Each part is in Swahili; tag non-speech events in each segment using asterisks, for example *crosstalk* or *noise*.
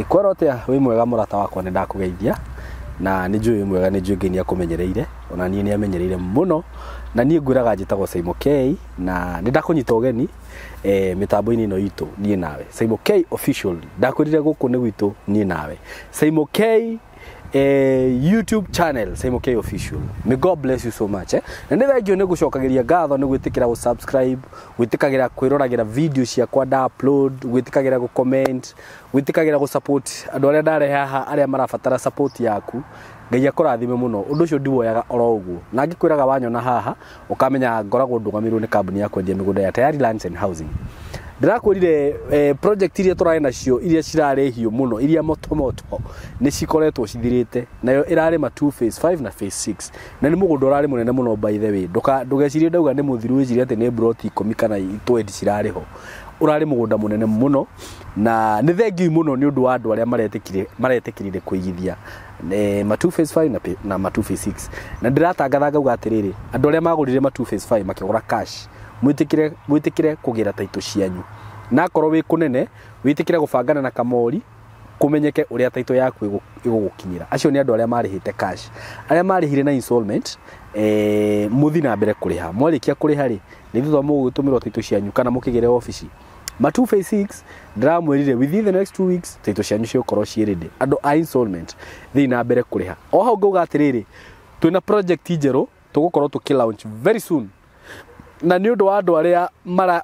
ä kwara å tä wä mwega må rata wakwa nä ndakå na nä njå ä mwega nä njå ngä nä akå ona niä nä amenyereire må no na niä ngwä raga njä tagwo saimo k na nä ndakå nyita å geni e, mä tambo-inä ä itå niä nawe saimo k official ndakwä rire gå kå nä gwitå niä nawe saimo k eh, youtube channel smk official may god bless you so much eh? na nä thengio nä gå ngatho nä gwä tä kä ra gå ra kwä roragä ra video ciakwa nda gwä tä kagä ra gå gwä tä kagä ra arä a ndarehe haha arä a marabatara yaku ngai akurathime muno undu ucio ndiwoyaga oro uguo na ngikwiraga wanyona haha ukamenya ngoragwo ndungamirwo ni kambuni ya kwendia migunda ya tayari lands and housing ndirakwirire eh, project iria turarĩ nacio iria cirare hiũ muno iria motomoto ni cikoretwo cithirite nayo irare ma 2 phase 5 na phase 6 na ni mũgũnda urare munene muno by the way nduka ndugecirie ndauga ni muthiru wĩjire ati ni broti ikũmi kana twendi cirare ho urare mugunda munene muno na ni thengi muno ni undu wa andå arä a maretĩkärire kuigithia ne eh, ma na ma na phase 6 na atä rä rä andu aria magurire magå rire ma makä makigura cash mwitikire mwitikire kugira taito cianyu na akorwo wi kunene witikire gubangana na kamori kumenyeke ũrĩa taitũ yaku ĩgũgũkinyĩra acio ni andu aria marihite cash aria marihire na installment eh, muthi na mbere kũrĩha mwarĩkia kũrĩha rĩ nĩ thutha mũgũgĩtũmĩrwo taito cianyu kana mũkĩgĩre office ma 256 ndĩramwĩrire within the next 2 weeks taito cianyu cigũkorwo ciĩ rĩndĩ andũ a installment thiĩ na mbere kuriha o hau ngauga atĩrĩrĩ twĩna project njerũ tũgũkorwo tũkĩ launch very soon na nä å ndå wa andå arä a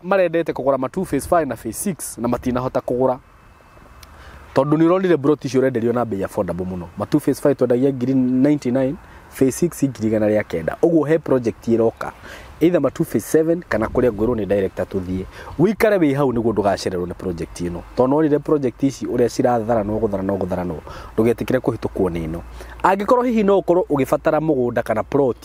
marendete kå gåra ma 5 na 6 na matinahota kå gå ra tondå nä å ronire brot icio na mbei affordable må no ma 5 twendagia ngiri 99 6 ngiri igana rä a kenda å guo he project ĩroka either ma 7 kana kå rä a ngwä rwo nä director tå thiä wikare wä hau nä guo ndå gacererwo nä project ä no tondå norire project ici å rä a cirathara no gå thara no gå thara no ndå getä kä nä no angä hihi no å korwo gä batara må gå nda kana plot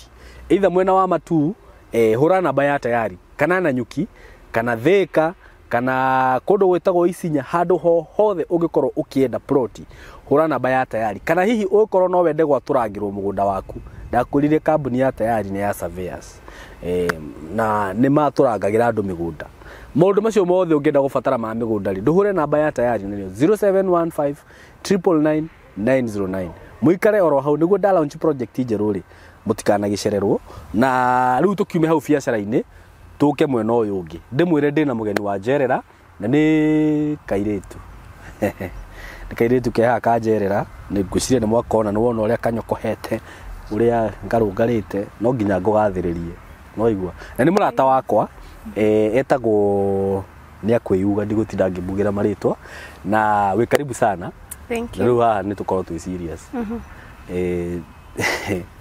mwena wa matu e, eh, hå ra namba ya tayari kana na nyuki kana theka kana kundu gwitagwo icinya handu hothe ungikorwo ukienda ploti hura namba ya tayari kana hihi ukorwo no wende gwaturangirwo mugunda waku ndakwĩrire kambuni ya tayari ne ya surveyors e, na nĩ matũrangagĩra andũ migunda maũndũ macio mothe ũngĩenda gũbatara ma migunda ri ndũhũre namba ya tayari nĩrĩo 0715 triple 909 muikare oro hau nĩguo ndalaunch project njerũ rĩ mutikanagicererwo na riu tukiume hau biacara-inĩ tuke mwena ũyũ ũngĩ ndĩmwĩre ndĩ na mũgeni wa njerera na nĩ kairĩtu *laughs* nĩ kairĩtu kehaga ka njerera nĩ ngwĩciria nĩ mwakona nĩ wona ũrĩa kanyokohete ũrĩa ngarũngarĩte no nginya ngũgathĩrĩrie no igua na nĩ mũrata wakwa e, etagwo nĩ akwĩyuga ndigũtinda ngĩmbugĩra marĩtwa na wĩ karibu sana na rĩu haha nĩ tũkorwo twĩ serious mm-hmm. e, *laughs*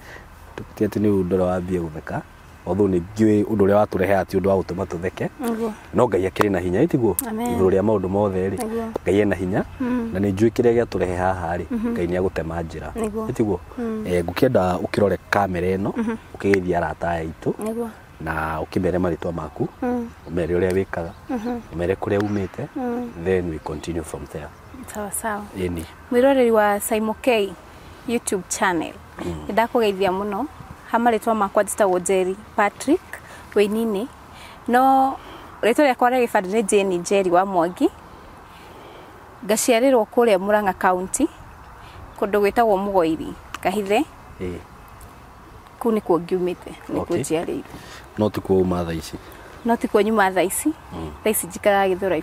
tuti ati ndå undu a wambie gutheka å ni njui undu ria waturehe ati ndå wa gutuma tutheke no ngai akiri na hinya itiguo rä a maå mothe ri ngai ena hinya mm-hmm. na ni njui kiria giaturehe haha ri mm-hmm. ngai ni agutema njira itiguo mm. eh, ngukienda ukirore kamera ino ukigithia mm-hmm. arata aya itu na ukimere maritwa maku umere mm. uria wikaga umere kuria umite mm. then we continue from there sawa sawa mwiroreri wa Saimo K YouTube channel nä ndakå må no ha twa makwa njätagwo Jerry Patrick wä no rä two rä akwa rä gä bandä nä jeni jeri wa Mwangi ngaciarä rwo kå rä a må ranga kaunti kå ndå gwä tagwo må goiri kahithe kuu nä kuo ngiumä te nä kuo njiarä ire no tikuo uma thaa ici no tikuo kwa nyuma thaa ici mm. tha ici njikaraga gä 44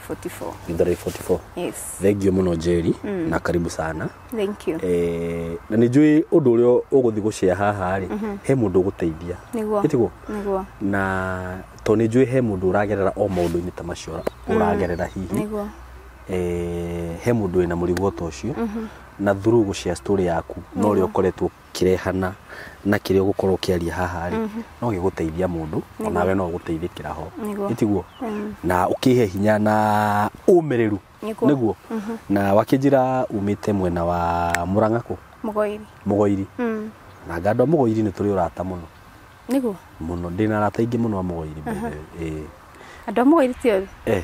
githurai 44 yes thengio no njeri mm. na karibu sana thank you eh na ndå å rä a å gå thiä gå mm -hmm. he må ndå å gå niguo na to ni njui he å ragerera o ndå ini ta macio mm. ragerera hihi niguo eh he mundu wina murigo ta å mm -hmm na through gucia story yaku no mm-hmm. ri ukoretwo kirehana na kiria ugukorwo ukiaria haha ri mm-hmm. mm -hmm. no giguteithia mundu onawe no uguteithikira ho itiguo na ukihe hinya na nä niguo mm-hmm. na umä umite mwena wa muranga ku mugoiri mugoiri mm. na ngando mugoiri ni turi urata muno niguo muno ndina rata wa må mugoiri andu a må goiri othe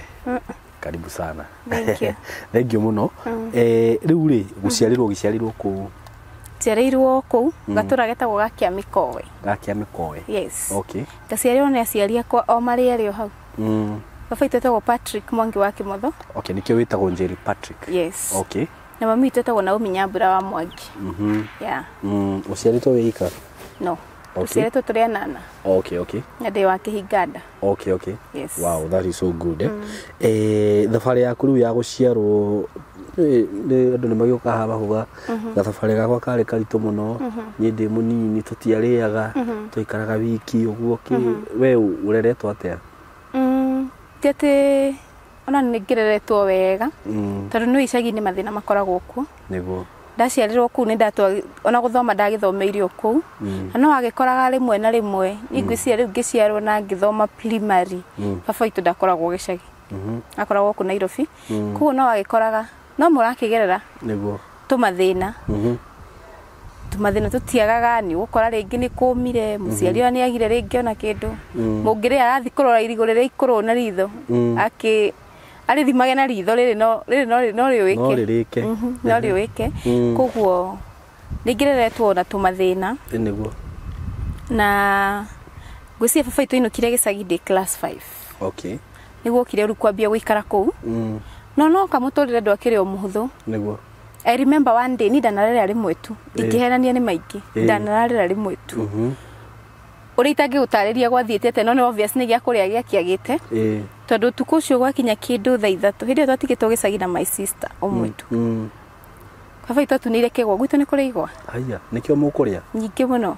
karibu sana thank you no rä u rä gå ciarä rwo å gä ciarä rwo kå getagwo gakia mikowe gakia mikowe yes okay mä kowe ngaciarä rwo nä aciari akwa o mari ari o hau mm. baba itå etagwo patrick mwangi wa kä okay nä kä o wä tagwo njeri patrick na mami itå etagwo na å wa mwangi mhm mm, ciarä two wä ika no Okay. Tuciaretwo tå rä anana na ndä wa kä hinganda that is so good eh? mm. eh, thabarä yaku rä u ya gå ciarwo andå nä magä å kaha mahuga gathabarä mm-hmm. gakwa karä karitå må no mm-hmm. nä ndä må nini tå tiarä aga mm-hmm. tå ikaraga wiki å guo we å reretwo atä ti mm, atä ona nä ngä reretwo wega mm. tondå nä icagi-inä mathä na makoragwo kuo nä guo ndaciarirwo kuu ni ndatwa ona gå thoma ndagäthomeire kå u mm. na no agikoraga rä mwe na rä mwe ningwiciria mm. rä u ngä ciarwo na ngä primary mm. baba itu ndakoragwo gicagi mhm. akoragwo ku nairobi koguo no agäkoraga no murakigerera rakä gerera mhm. tå na tutiagaga ni gukora ringi ni kumire muciari mhm. mm ni agire ringi ona kindu mungire arathi kurora irigo riria ikuru na ritho aki arä thimage na ritho rä rä no no wä ke no rä ke mhm, mhm. koguo mm. rä ngä reretwo na tå mathä na nä na ngwä cia baba itå inå kire gä cagi ndä nä guokire kire u kwambia gå ikara kå u mm. no no kamuturire tå rä re ndå akä rä o må hå I remember one day ni ndanarä ra rä mwe tu ingä henania nä maingä ndanararä ra rä mwe tu mhm uri itangi gutariria gwathiite tene no obvious ni gia kuria giakiagite eh tondu tuku ucio gwakinya kindu thaa ithatu hindi iyo twatige tugicagi na my sister omwitu mm. baba mm. itwa tunire kigwa gwitu ni kuri igwa haya nikio mukuria nyingi muno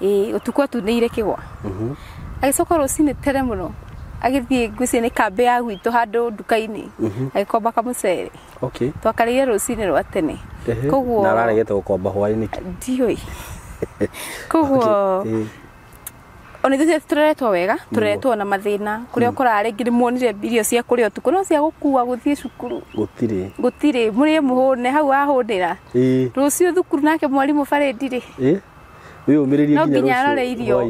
eh utuku atunire kigwa mhm agicoka rucini tere muno agithie ngwiciria ni kambe ya gwitu handu nduka-ini mm-hmm. agikomba kamucere okay twakarire rucini rwa tene koguo na araregete gukomba hwaini ndiui koguo okay ona ithuĩ tũreretwo wega tũreretwo na mathĩna kũrĩa mm. ũkoraga rĩngĩ nĩmuonire irio cia kũrĩa ũtukũ no cia gũkua gũthiĩ cukuru gũtirĩ gũtirĩ mũrĩ mũhũne hau ahũnĩra rũciũ thukuru nake mwarimũ barĩndi rĩ wĩyũmĩrĩrie no nginya arore irio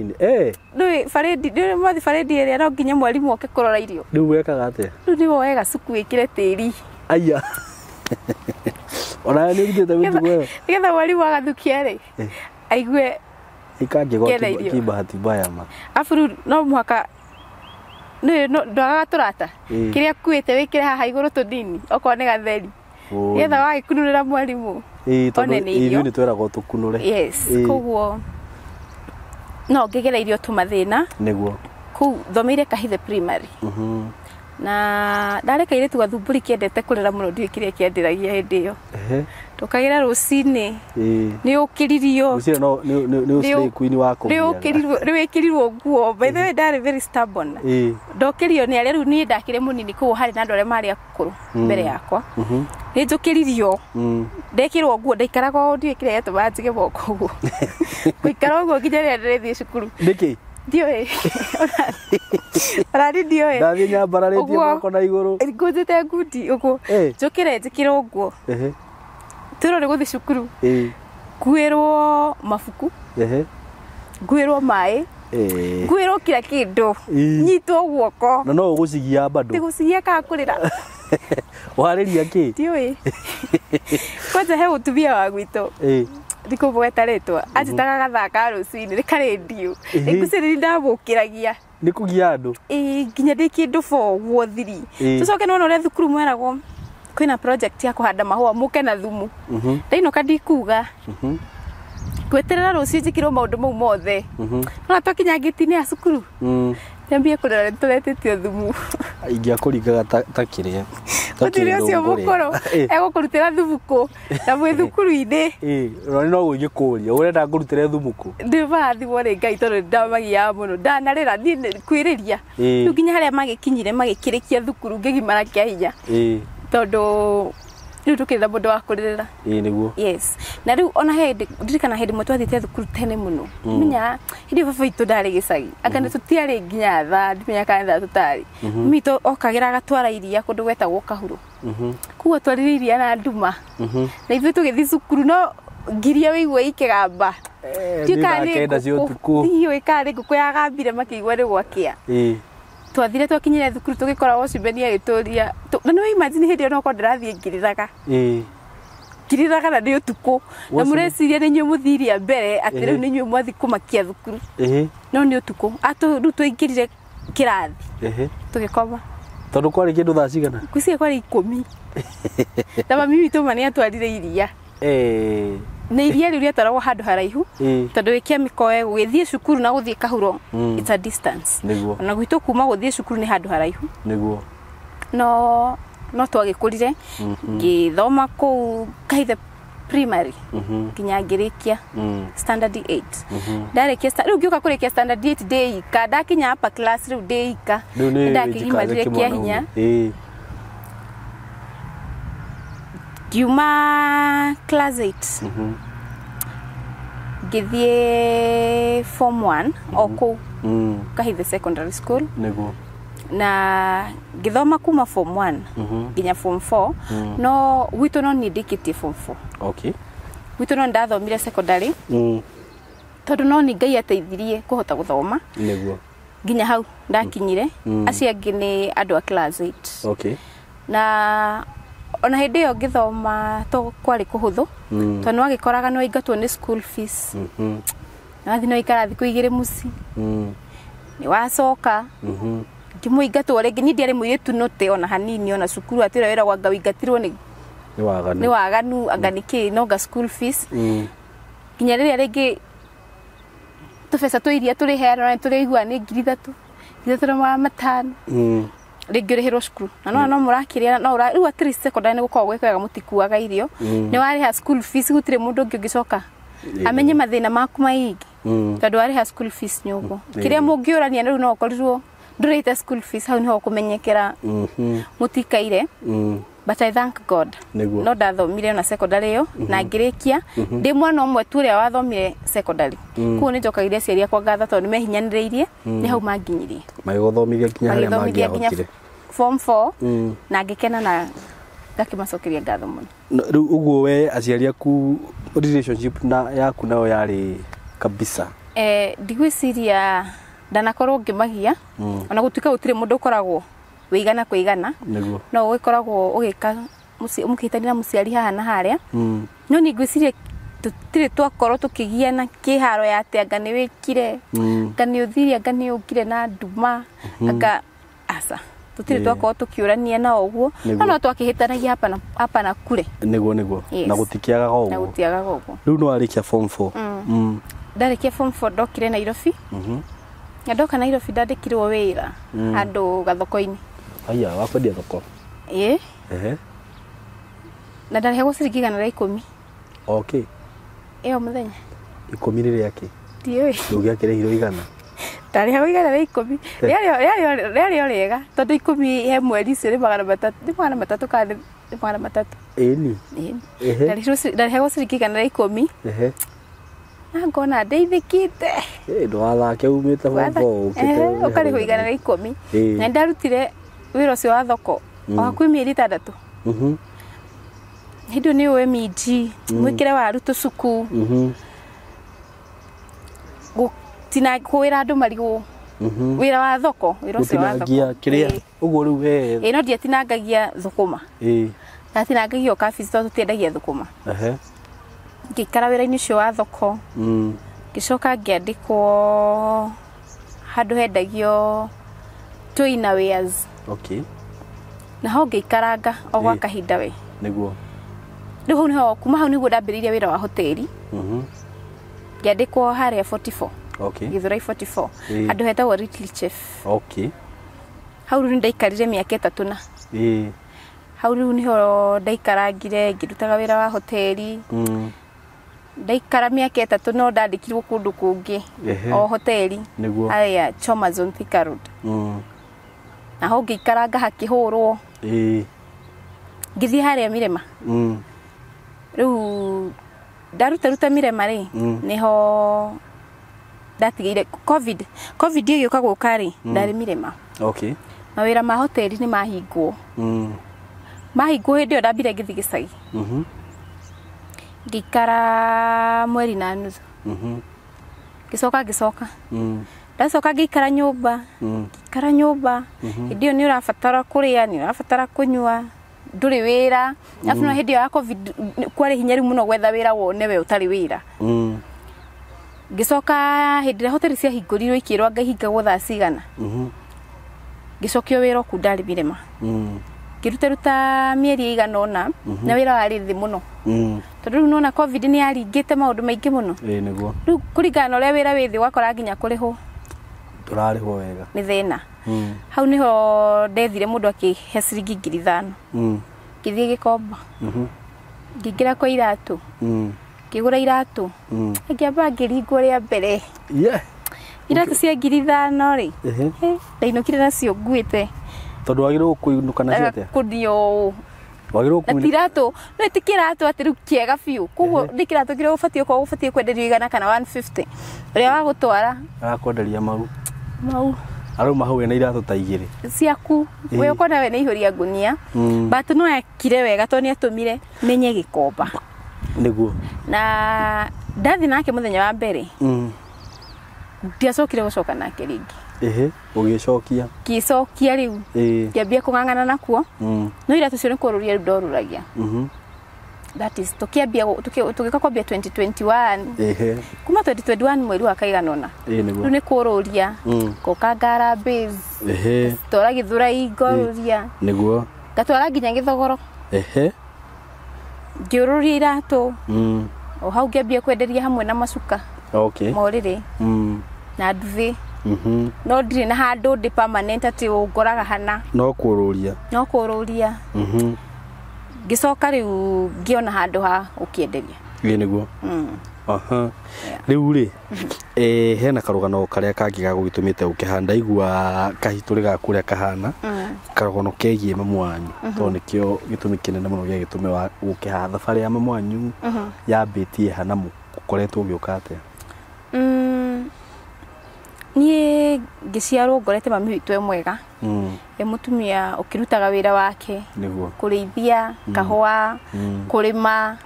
ndũĩ barĩndi ndũĩ mwathi barĩndi ĩrĩa no nginya mwarimũ oke kũrora irio rĩu wekaga atĩa rĩu nĩ woyaga cuku wĩkĩre tĩri aya onawe nĩ ũgitĩte mĩtugo ĩyo nĩgetha mwarimũ agathukia rĩ aigue ikangä kibahati mbaya ma abu rä no mũhaka ndwagaga tå rata kä rä a kuä te wä kä re haha igå rå tå nini okorwo nä gatheri getha wagä kunå rä ra mwarimå oneneithio nä tweragwo tå kunå re koguo no ngä gera irio tå mathä na nä guo kå thomeire kahithe mm-hmm. na ndarä kaire tå gathumbå ri kä endete kå rä ra må no ndiä kä rä a kä ragia hä ndä ä yo tukagira rucine ni ukiririo rucine no ni ni uslay queen wako ni ukirirwo riwikirirwo nguo by the way ndari very stubborn eh dokirio ni aria riu ni ndakire munini ku hari na ndore mari akuru mm. mbere yakwa ni mm-hmm. njukiririo mm. ndekirwo nguo ndaikaraga o ndiä kä batige tå manjige moko guo ngåikara *laughs* å guo nginya rä rä ndärä cukuru nä ndiå *laughs* orani ndiå ndathiä moko na igå rå ngudi njä te ngundi å guo turore gå thiä cukuru nguä rwo mabuku rwo maä nguirwo kila kindu nyitwo guoko na no gå cigia bado gå cigia kaa kå rä ra *laughs* warä ria kä tiå kwanja he å tumia wa gwitå thikå bweta rä twa anjätaga gathaka rå cinä rä karä ndio rä ngucä rä ri ndamå kä ragia nä kå gia andå nginya ndä kä ndå bo guo thiri tå coke nona å rä a thukuru mweragwo kwina project ya kuhanda mahua muke na thumu mhm. kadi kuga mhm. ngwitirira rucio njikirwo maundu mau mothe mhm. no twakinya ngitini ya cukuru mm. nyambie kurora nituretitio thumu ingia ingĩakũringaga ta kĩrĩa mũthuri ũcio mũkũrũ *laughs* eh. egũkũrutĩra thumu kũ na mwĩ *laughs* thukuru-inĩ rani eh, no gũigĩkũria ũrenda ngũrutĩre thumu kũ ndĩbathimwo nĩ ngai tondũ ndamagiaga mũno ndanarĩra thiĩ kwiriria eh. rĩu nginya haria magikinyire magikirikia thukuru ngĩgimara kĩa hinya tondu riu tukitha mundu wa kuririra ii niguo yes na riu ona hindi ndirikana hindi mwe twathite thukuru tene muno menya mm. ah, hindi baba itu ndari gicagi anga ni mm-hmm. tutiari nginya thaa ndimenya kana thaa tutari mito mm-hmm. okagira agatwara iria kundu gwetagwo kahuro mm-hmm. kuguo twarire iria na nduma na ithuĩ tũgĩthiĩ cukuru no ngiria wĩigue ikĩgamba eh, ndiũĩ kana nĩ ngũkũ yagambire makĩigua rĩ gwakĩa twathire twakinyire thukuru tugikora cimbeni agituria na ni waimagine hindi ĩyo nokorwo ndĩrathiĩ ngiriraga ngirithaga na nĩ ũtukũ na mũreciria nyu inyuĩ mũthiria mbere atĩ rĩu nyu inyuĩ mwathi kumakia thukuru no utuku atu rĩu twaingĩrire kirathi tũgĩkoma tondũ kwarĩ kĩndũ thaa cigana ngwĩciria kwari ikũmi *laughs* na mami witũ ma nĩ atwarire iria nä iria rä u rĩatwaragwo handå haraihu mm. tondå ä kemiko ä gå gä thiä cukuru na gå thiä kahuro mm. na gwitå kuma gå thiä cukuru nä handå haraihu no no twagä kå rire mm-hmm. ngä thoma kå u kahithe primary mm-hmm. nginya ngä rä kia ndarä kia rä u ngä å ka kå rä kia ndä ika ndakinya rä u ndä ika nä gimarire kia hinya ngiuma closet mm -hmm. ngithie form 1 mm -hmm. o mm-hmm. kuu mm. kahithe secondary school Nego. na ngithoma kuma form 1 mm-hmm. nginya form 4 mm. no gwitå no nindikitie form 4 okay. gwitå no ndathomire secondary mm. tondå no ni ngai ateithirie kå hota gå thoma nginya hau ndakinyire mm. acio angä nä andå a class 8 okay. na ona hä ndä ä yo ngä thoma kwarä kå hå thå mm. tondå nä agä koraga nä waingatwo nä school fees mm-hmm. nathi no ikara thikå igä rä ci mm. nä wacoka mm-hmm. ngä må ingatwo rä ngä niä ndiarä må irä tu no tä ona hanini ona cukuru atä rä wä ragwo ngaingatirwo nä nä waganu anga nä kä nonga school fees mm. nginya rä rä a rä ngä tå beca tå iria tå rä heana nä tå rä igua ngiri ithatå ithatå na matano å rä ũrĩhĩrwo cukuru na no no mũrakĩrĩa no rä u atiri secondary nĩ gũkoragwo gwĩ kwega tikuaga irio nä mm. warä nĩ warĩha school fees gũtirĩ mũndũ ngä coka amenye mathä na maku maingä tondå warä ha kä rä a må ngä å rania mũngĩũrania rĩu no ũkorirwo ndå rä te hau nä nĩho kũmenyekera mm-hmm. mũtikaire mm but I thank God Niguo. no ndathomire mhm. na secondary yo mm -hmm. na ngirikia mm -hmm. ndi mwana umwe tu uria wathomire secondary mm. kuo ni njokagire ciari akwa ngatha tondu mehinyaniriirie mm. ni hau manginyirie magithomithia nginya haria mangiahotire form 4 mm. na ngikena na ngakimacokeria ngatho muno no, riu uguo we aciari aku relationship na yaku nayo yari kabisa eh ndigwiciria ndanakorwo ngimagia mm. ona gutuika gutire mundu ukoragwo wigana kuigana igana niguo no ũgĩkoragwo ũgĩka mũkĩhĩtania na mũciari haha na harĩa hmm. no ni ngwiciria tũtirĩ twakorwo tũkĩgiana kiharo ya atĩ anga nĩ wĩkire anga hmm. nĩ ũthire anga nĩ ũkire na nduma anga hmm. asa tũtirĩ twakorwo tukiurania na ũguo no no twakĩhĩtanagia hapa na hapa na kure niguo niguo na gũtikiagaga ũguo na gũtiagaga ũguo riu no arikia form 4 mm. ndarĩkia form 4 ndokire Nairobi mm-hmm. na ndoka Nairobi ndandĩkirwo wĩra andu gathoko mm aya wakwendia thoko ĩĩ na ndarehagwo ciringi igana rĩa ikũmi okĩ ĩyo mũthenya ikũmi rĩ rĩa kĩ ndiũĩ ndũngĩakĩrĩhirwo igana ndarehagwo igana rĩa ikũmi rĩarĩ o rĩega tondũ ikũmi he mweri ũcio nĩ magana matatũ nĩ magana matatũ kana nĩ magana matatũ ĩni ndarehagwo ciringi igana rĩa ikũmi na ngona ndeithĩkĩte ndwathake umĩte ũkĩte ũkarĩhwo igana rĩa ikũmi na nĩ ndarutire wä ra å cio wa thoko oha kwä mä ri tandatå hä ndä nä å ä minji mm. mwä kä re waru tå cuku mm-hmm. gå wä ra andå marigå mm-hmm. wä ra wa thoko wä ra å cio wa no ndiatinangagia thå kå ndatinangagia o kabici to tå tiendagia thå kå ma ngä ikara wä ra-inä å cio wa thoko mm. ngä coka ngä andä kwo handå hendagio twina wares okay naho ngĩikaranga o gwa kahinda we nĩguo rĩu hau nĩho kuma hau nĩguo ndambĩrĩirie wĩra wa hoteri mhm. ngĩandĩkwo harĩa 44 thå 44 andå hetagwo ritly chef hau rĩu nĩndaikarire mĩaka ĩtatũ na hau nä ho ndaikarangire wä ra wa hoteri mm. ndaikara mĩaka ĩtatũ no ndandĩkirwo kũndũ kũngĩ kå hoteri aya chomazon thika road mm na ho ngĩikaranga hakĩhũrwo ngĩthiĩ harĩa mirema mm. rĩu ndarutaruta mirema rĩ mm. nĩho ndatigĩire covid covid ĩgĩũka gũka rĩ mm. ndarĩ mirema okay mawĩra ma hoteri nĩ mahingwo mahingwo hĩndĩ ĩyo ndambire mm gĩcagi mm-hmm. ngĩikara mweri na nuthu mm-hmm. ngĩcoka ngĩcoka ndacoka ngĩikara nyũmba mm. ngĩikara nyũmba mhm. hĩndĩ ĩyo nĩ ũrabatara kũrĩa nĩ ũrabatara kũnyua ndũrĩ wĩra arabu mm. no hĩndĩ ĩyo ya covid kwarĩ hinya rĩu mũno gwetha wĩra wone we ũtarĩ wĩra mm. ngĩcoka hĩndĩ ĩrĩa hoteri ciahingũrirwo ikĩrwo ngahingagwo thaa cigana mhm. ngĩcokio wĩra kũ ndarĩ mĩrema ngĩrutaruta mĩeri ĩigana ũna mhm. na wĩra warĩ thĩ mũno tondũ rĩu nona covid nĩ yaringĩte maũndũ maingĩ mũno rĩu kũringana na ũrĩa wĩra wĩ thĩ ũgakora nginya kũrĩhwo turarihwo wega nä thäna mm. hau nä ndethire må ndå akä ciringi ngiri ithano mm. ngä thiä gä kwa iratå ngä gå ra iratå ngä mbere yeah. cia ngiri ithano rä ndainå nacio nguä te tondå wagä nacio atä kå å no tä kä ratå atä rä u käega biå koguo nä kä ratå kä rä a gå batiä korwo gå batiä kwenderio igana kana å rä a wagå twara arakwenderia mau mau arau mahau ena iratu ta igiri ciaku we ukona we neihuria ngunia mm. but no ekire wega to ni atumire menye gikomba niguo na ndathi nake muthenya wa mbere mm. ndiacokire coka nake cokia rä u kicokia ambia kå ng'ang'ana nakuo mm. no iratå cio ni kururia riu ndoruragia mm-hmm that is tukiambia tugiuka kwambia 2021 ehe kuma 2021 mweri wa kaiganona rä nä kå rå ria mm. gåkangara twara tora thå ra ingorå ria nä guo ngatwara nginya gä thogoro ehe ngä å rå o hau ngä ambia kwenderia hamwe na macuka okay. morä mm. na nduthä Mm no ndirä na handå ndä permanent atä å ngoraga hana no kå no kå rå mhm ngicoka riu ngiona handu ha ukienderia mm. *laughs* ĩ nĩguo rĩu eh hena karũgano karĩa kangĩ ga gũgĩtũmĩte ũkĩhanda igua kahitũrĩ gaku ũrĩa kahana mm. karũgano kegiĩ mami wanyu mm-hmm. tondũ nĩkĩo gĩtũmi kĩnene mũno gĩa gĩtũmi wa ukihanda thabarĩ ya mami wanyu mm-hmm. yambĩtie ha na mũkoretwo ũgĩũka atĩa mm, niä ngä ciarwo ngorete mami witå e mwega mm. e må tumia å kä rutaga wä ra wake kå rä ithia a kå rä ma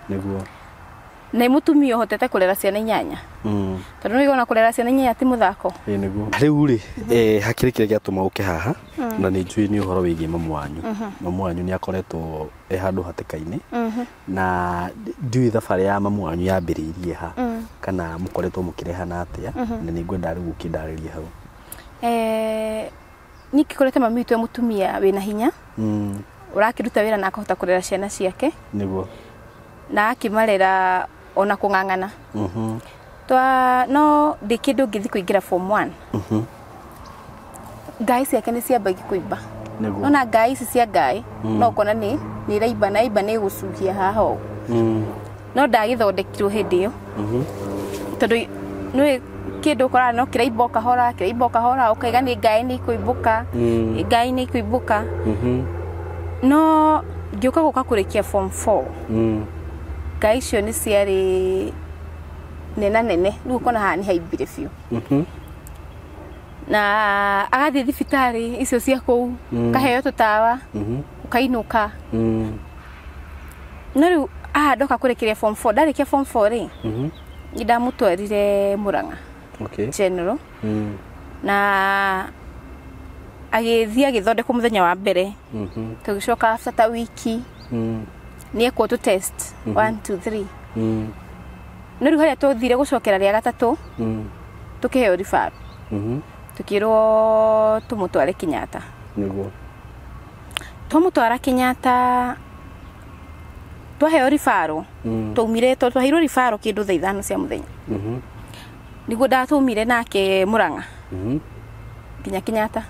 nä må tumia å hotete kå rera ciana inyanya mm. tondå nä ona kå rera ciana inyanya ti må thako rä u rä hakirä kä rä gä ma å ke haha mm. na nä njuä nä å horo wä giä mamu wanyu mm-hmm. mamu wanyu nä akoretwo e handå hatĩka-inä mm-hmm. na ndiå thabarä ya mamu wanyu yambä rä irie ha mm. kana må koretwo må kä rehana atä a na mm-hmm. nä ngwendaga rä u gå kä ndarä rie hau niä kä korete mami witå e må tumia wä na hinya å rakä ruta wä ra na akahota kå rera ciana ciake nä guo na marera ona kung'ang'ana mm twa no ndä kä ndå ngä form kå ingä ra ngai ciake nä ciambagi imba ona ngai ici cia ngai mm. no kona nä nä raimba na imba nä gå cuhia haha å mm. no ndagä thondekirwo hä ndä ä yo mm-hmm. tondå nä kä ndå korana no kä raimba å kahora kä raimba å kahora å kaiga nä ngai nä ikå imbå ka mm. ngai nä ikå imbå ka mm-hmm. no ngä å ka gå ka kå rä kia nga icio nä ciarä nena nene rä u kona haha nä haimbire biå mhm. na agathiä thibitarä icio cia kå u mm. kaheo tå tawa å mhm. kainå ka mhm. no rä u ahandoka kå rä kä ria ndarä kia rä nä ndamå twarire må ranga general na agä thiä agä thondekwo må thenya wa mbere tå gä coka ta wiki nä ekwo tå test mhm. no rä mm. u harä a tå thire gå cokera rä a gatatå mm. tå kä heo ribab mhm. tå kä rwo tå må tware kenyatta twamå twara kenyatta twaheo ribaro mm. twaumire twaheirwo ribaro kä ndå thaa ithano cia må thenya nä mhm. niguo ndatåmire nake må rang'a nginya kenyatta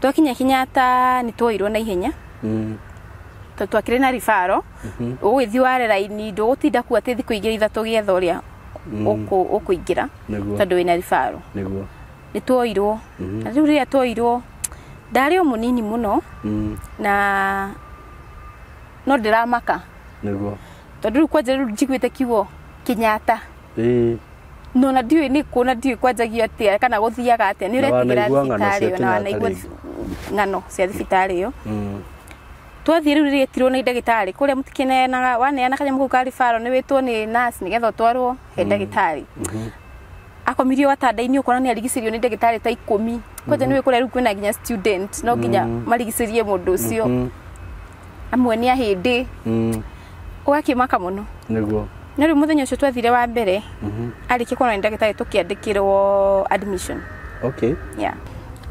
twakinya kenyatta nä twoirwo na ihenya mm to twakire na ribaro mhm. ũgĩthiĩ ware raini ndũgũtinda kuo atĩ thikũ igĩrĩ ithatũ getha ũrĩa mm. ũkũingĩra tondũ wĩna ribaro nĩ tuoirwo mhm. na rĩu rĩrĩa tuoirwo ndarĩ o mũnini mũno mm. na no ndĩramaka tondũ rĩu kwanja rĩu njiguĩte kiugo Kenyatta no na ndiũĩ nĩ kũ na ndiũĩ kwanjagio atĩa kana gũthiaga atĩa nĩ ũretigĩra thibitarĩ na wanaigua ng'ano cia thibitarĩ yo mm twathiä rä u rä tirwo nä ndagätarä kå rä a må tikäneanaga waneana kanyamå kå karibaro nä wä two nä nä getha å twarwo he mm-hmm. ndagätarä mm-hmm. akomirio watanda å kona nä arigicä nä ndagätarä ta ikå mi kwanja mm-hmm. nä wä kå rä a rä u kwä na nginya no nginya marigicä rie må ndå å cio amwe nä ahä ndä å gakä maka må no no rä u må thenya å cio twathire wa mbere arä kä korwo nä ndagätarä tå kä andä kä rwo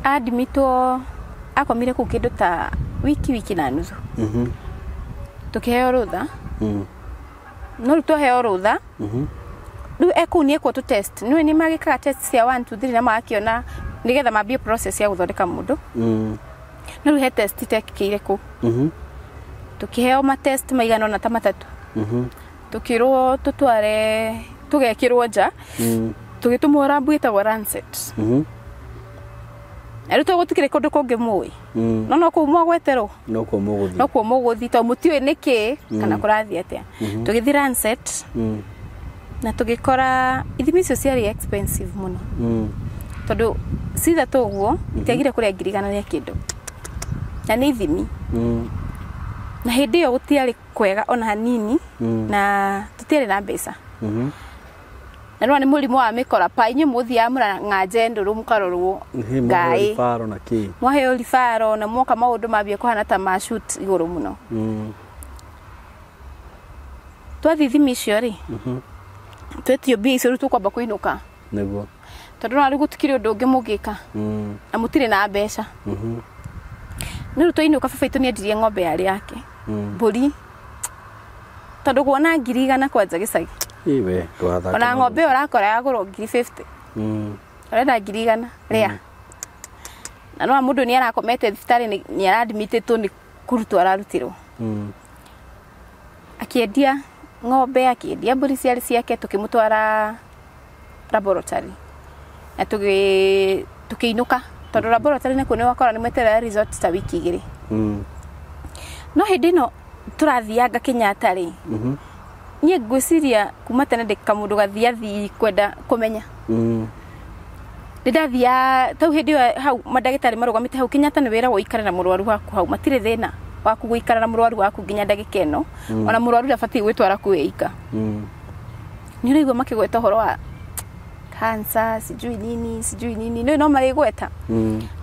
admitwo akomire kå kä ndå ta wiki wiki na nuthu mm-hmm. tå kä heo rå tha mm mm-hmm. no rä u twaheo rå tha mm-hmm. rä u ekå u nä ekwo tå nä nä magä kaga cia na magakä nä getha mambie ya gå thondeka må ndå no rä u he ire kå tå kä heo maigana na ta matatå tå kä rwo tå tware tå gekä rwo nja tå gä tå mwo rambu ä tagwo erutwo gutikire kundu kungi mui hmm. no no kuu mwagweterwo no kuo muguthi no kuo muguthi to mutiwe niki hmm. kana kurathie atia hmm. tugithie Lancet na tugikora ithimi icio ciarĩ expensive muno tondũ citha guo itiagire kũrĩa ngiri igana rĩa kĩndũ na nĩ ithimi na hĩndĩ ĩyo gũtiarĩ kwega ona hanini na tũtiarĩ na mbeca na rwa ni murimu wa mikora pa inyu muthia mura ngaje nduru mukarorwo ngai na ki mwaheo ribaro na mwoka maundu mabie kuhana ta ma shoot iguru muno mm. twathithima icio ri mm -hmm. twetio mbia icio riu tukwamba kuinuka niguo tondu na riu gutikiri undu ungi mugika mm. na mutire na mbeca -hmm. niru twainuka baba itu niendirie ng'ombe yari yake mm. mburi tondu kuona ngiri igana kwanja gicagi iwe ndwathaka ona ng'ombe ä yo rakora yagå ngiri fifty mm. arenda ngiri igana rä mm. na no må ndå nä arakomete thibitarä nä aradimitä two nä kũrutwo ararutä rwo mm. akĩendia ng'ombe akĩendia mbũri ciarĩ ciake tũkĩmũtwara laboratory na tũkĩinũka tondå laboratory nä kuo nä wakora nä mweterera result ta wiki igä rä no hä ndä ä no tå rathianga kenyatta rä mm-hmm niä ngwä ciria kuma tene ndä kamå ndå gathiathii kwenda kå menya mm. nä ndathia tau hä ndä ä yo hau mandagätarä marå gamä te hau kenyata nä wä ra woikare na må rwaru waku hau matirä thä na waku gå ikara na må rwaru waku nginya ndagä ka ä no mm. ona må rwaru ndabatiä gwä twara kwä ika mm. nä å raigua makä gweta å horo wa kansa sijui nini sijui nini nä no marä gweta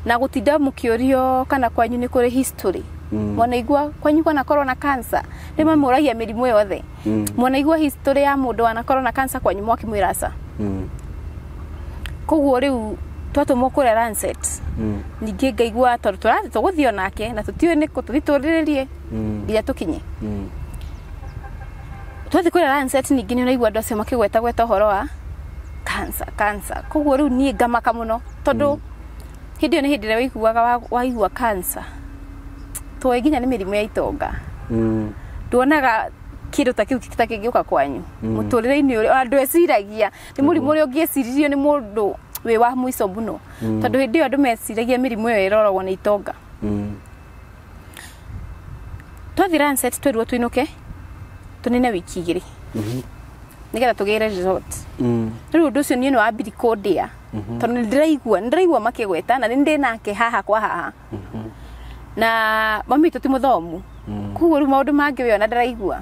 na gå tinda må kä å rio kana kwanyu nä kå rä history mm. wanaigua kwanyu kwanakorwo na kansa rä mwe må mm. ragia mä rimå yothe mm. mwanaigua history ya må ndå wanakorwo na kansa kwanyu mwaki mwä mm. raca koguo rä u twatå mwo kå rä ningä ngaigua tondå tå ratä tå gå thiä onake na tå tiå nä kå tå thiä tå rä rä rie nginya tå kinye twathiä kå rä ningä nä å andå acio makä gweta gweta å horo wa kansa kansa koguo rä u niä ngamaka må no tondå hä ndä ä yo nä hä ndä ä rä a waiguaga waigua kansa tuoe nginya nä mä rimå ya itonga nduonaga mm. kä ndå ta kä u ta kä ngä å ka kwanyu må mm. tå rä re-inä å rä andå eciragia nä må mm-hmm. rimå å rä a å ngä eciririo nä må ndå wä wa mwico må no mm. tondå hä ndä ä yo andå meciragia mä rimå ä yo äroragwo nä itonga twathi twä twä inå ke tå nene wiki igä rä mm-hmm. nä getha tå gä re rä u å ndå å cio niä nä wambiri kå ndä a mm-hmm. tondå nä ndä raigua nä ndä raigua makä gweta na nä ndä nake haha kwa haha na mam tå ti må thomu mm. kogu rä u maå ndå mangä weona nd raigua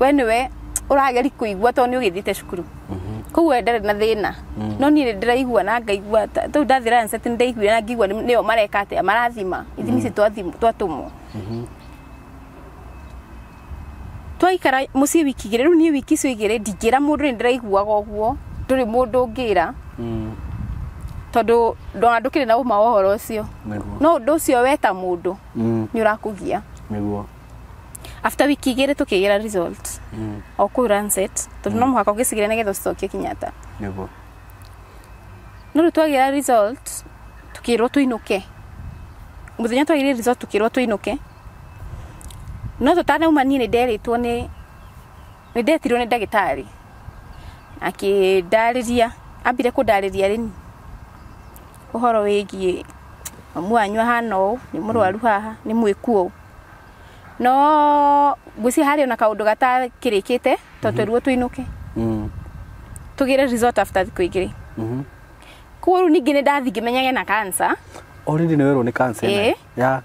we näe å rageri kå igua tondå nä å gä thiä teu mm-hmm. koguo e ndar na thä mm. na oiändrigua athiomarekatmarathima ithi mm. ici twatå mwo mm-hmm. twaikara å ciä wikiä rärä uiäwki icio gä rningä ra må ndå nä ndä raiguaga åguo ndå rä må ndå ngä ra tondu ndona ndukire na uma å ucio no ndu ucio weta må mm. ndå nä ni urakugia gia after wiki tå kä results mm. o ku Lancet tondu mm. no ra ugicigire nigetha ucokie Kenyatta niguo no riu twagira results tukirwo tuinuke muthenya twagire result tukirwo tuinuke no tutanauma niĩ nĩ nderitwo nĩ nĩ ndetirwo nĩ ndarä ria ambire kũndarĩria rĩni uhoro wigie mamu wanyu ahana ũũ nĩ mũrwaru hmm. haha ni mwikuo ũũ no ngwĩciria harĩ ona kaũndũ gatakĩrĩkĩte tondũ hmm. ruo tũinũke hmm. tugire resort after thikũ igĩrĩ koguo ru ningĩ nĩ ndathiĩ ngĩmenyage na cancer already ni werwo ni cancer ĩĩ eh. ya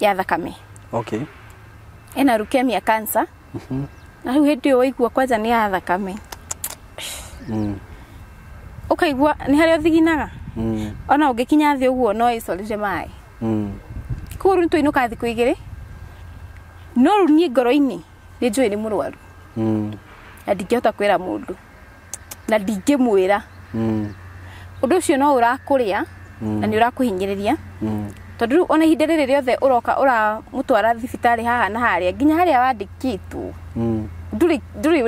ya thakame okay ena rukemia cancer na rĩu hĩndĩ ĩyo waigua kwanza ni ya thakame ũkaigua nĩ harĩa ũthiginaga mm. ona ungikinya thi å guo no icorire mai mm. kuru rä inuka nä kuigire no ru ni niä ngoro-inä nä njå ä nä må rwaru mm. na ndingähota kwä ra må ndå na ndingä mwä ra å mm. ndå å cio no å rakå rä a na nä å rakå tondu rä ria rä ona hinde rä riothe uroka ura mutwara å twara thibitarä haha na harä a nginya harä a wandä kä two mm.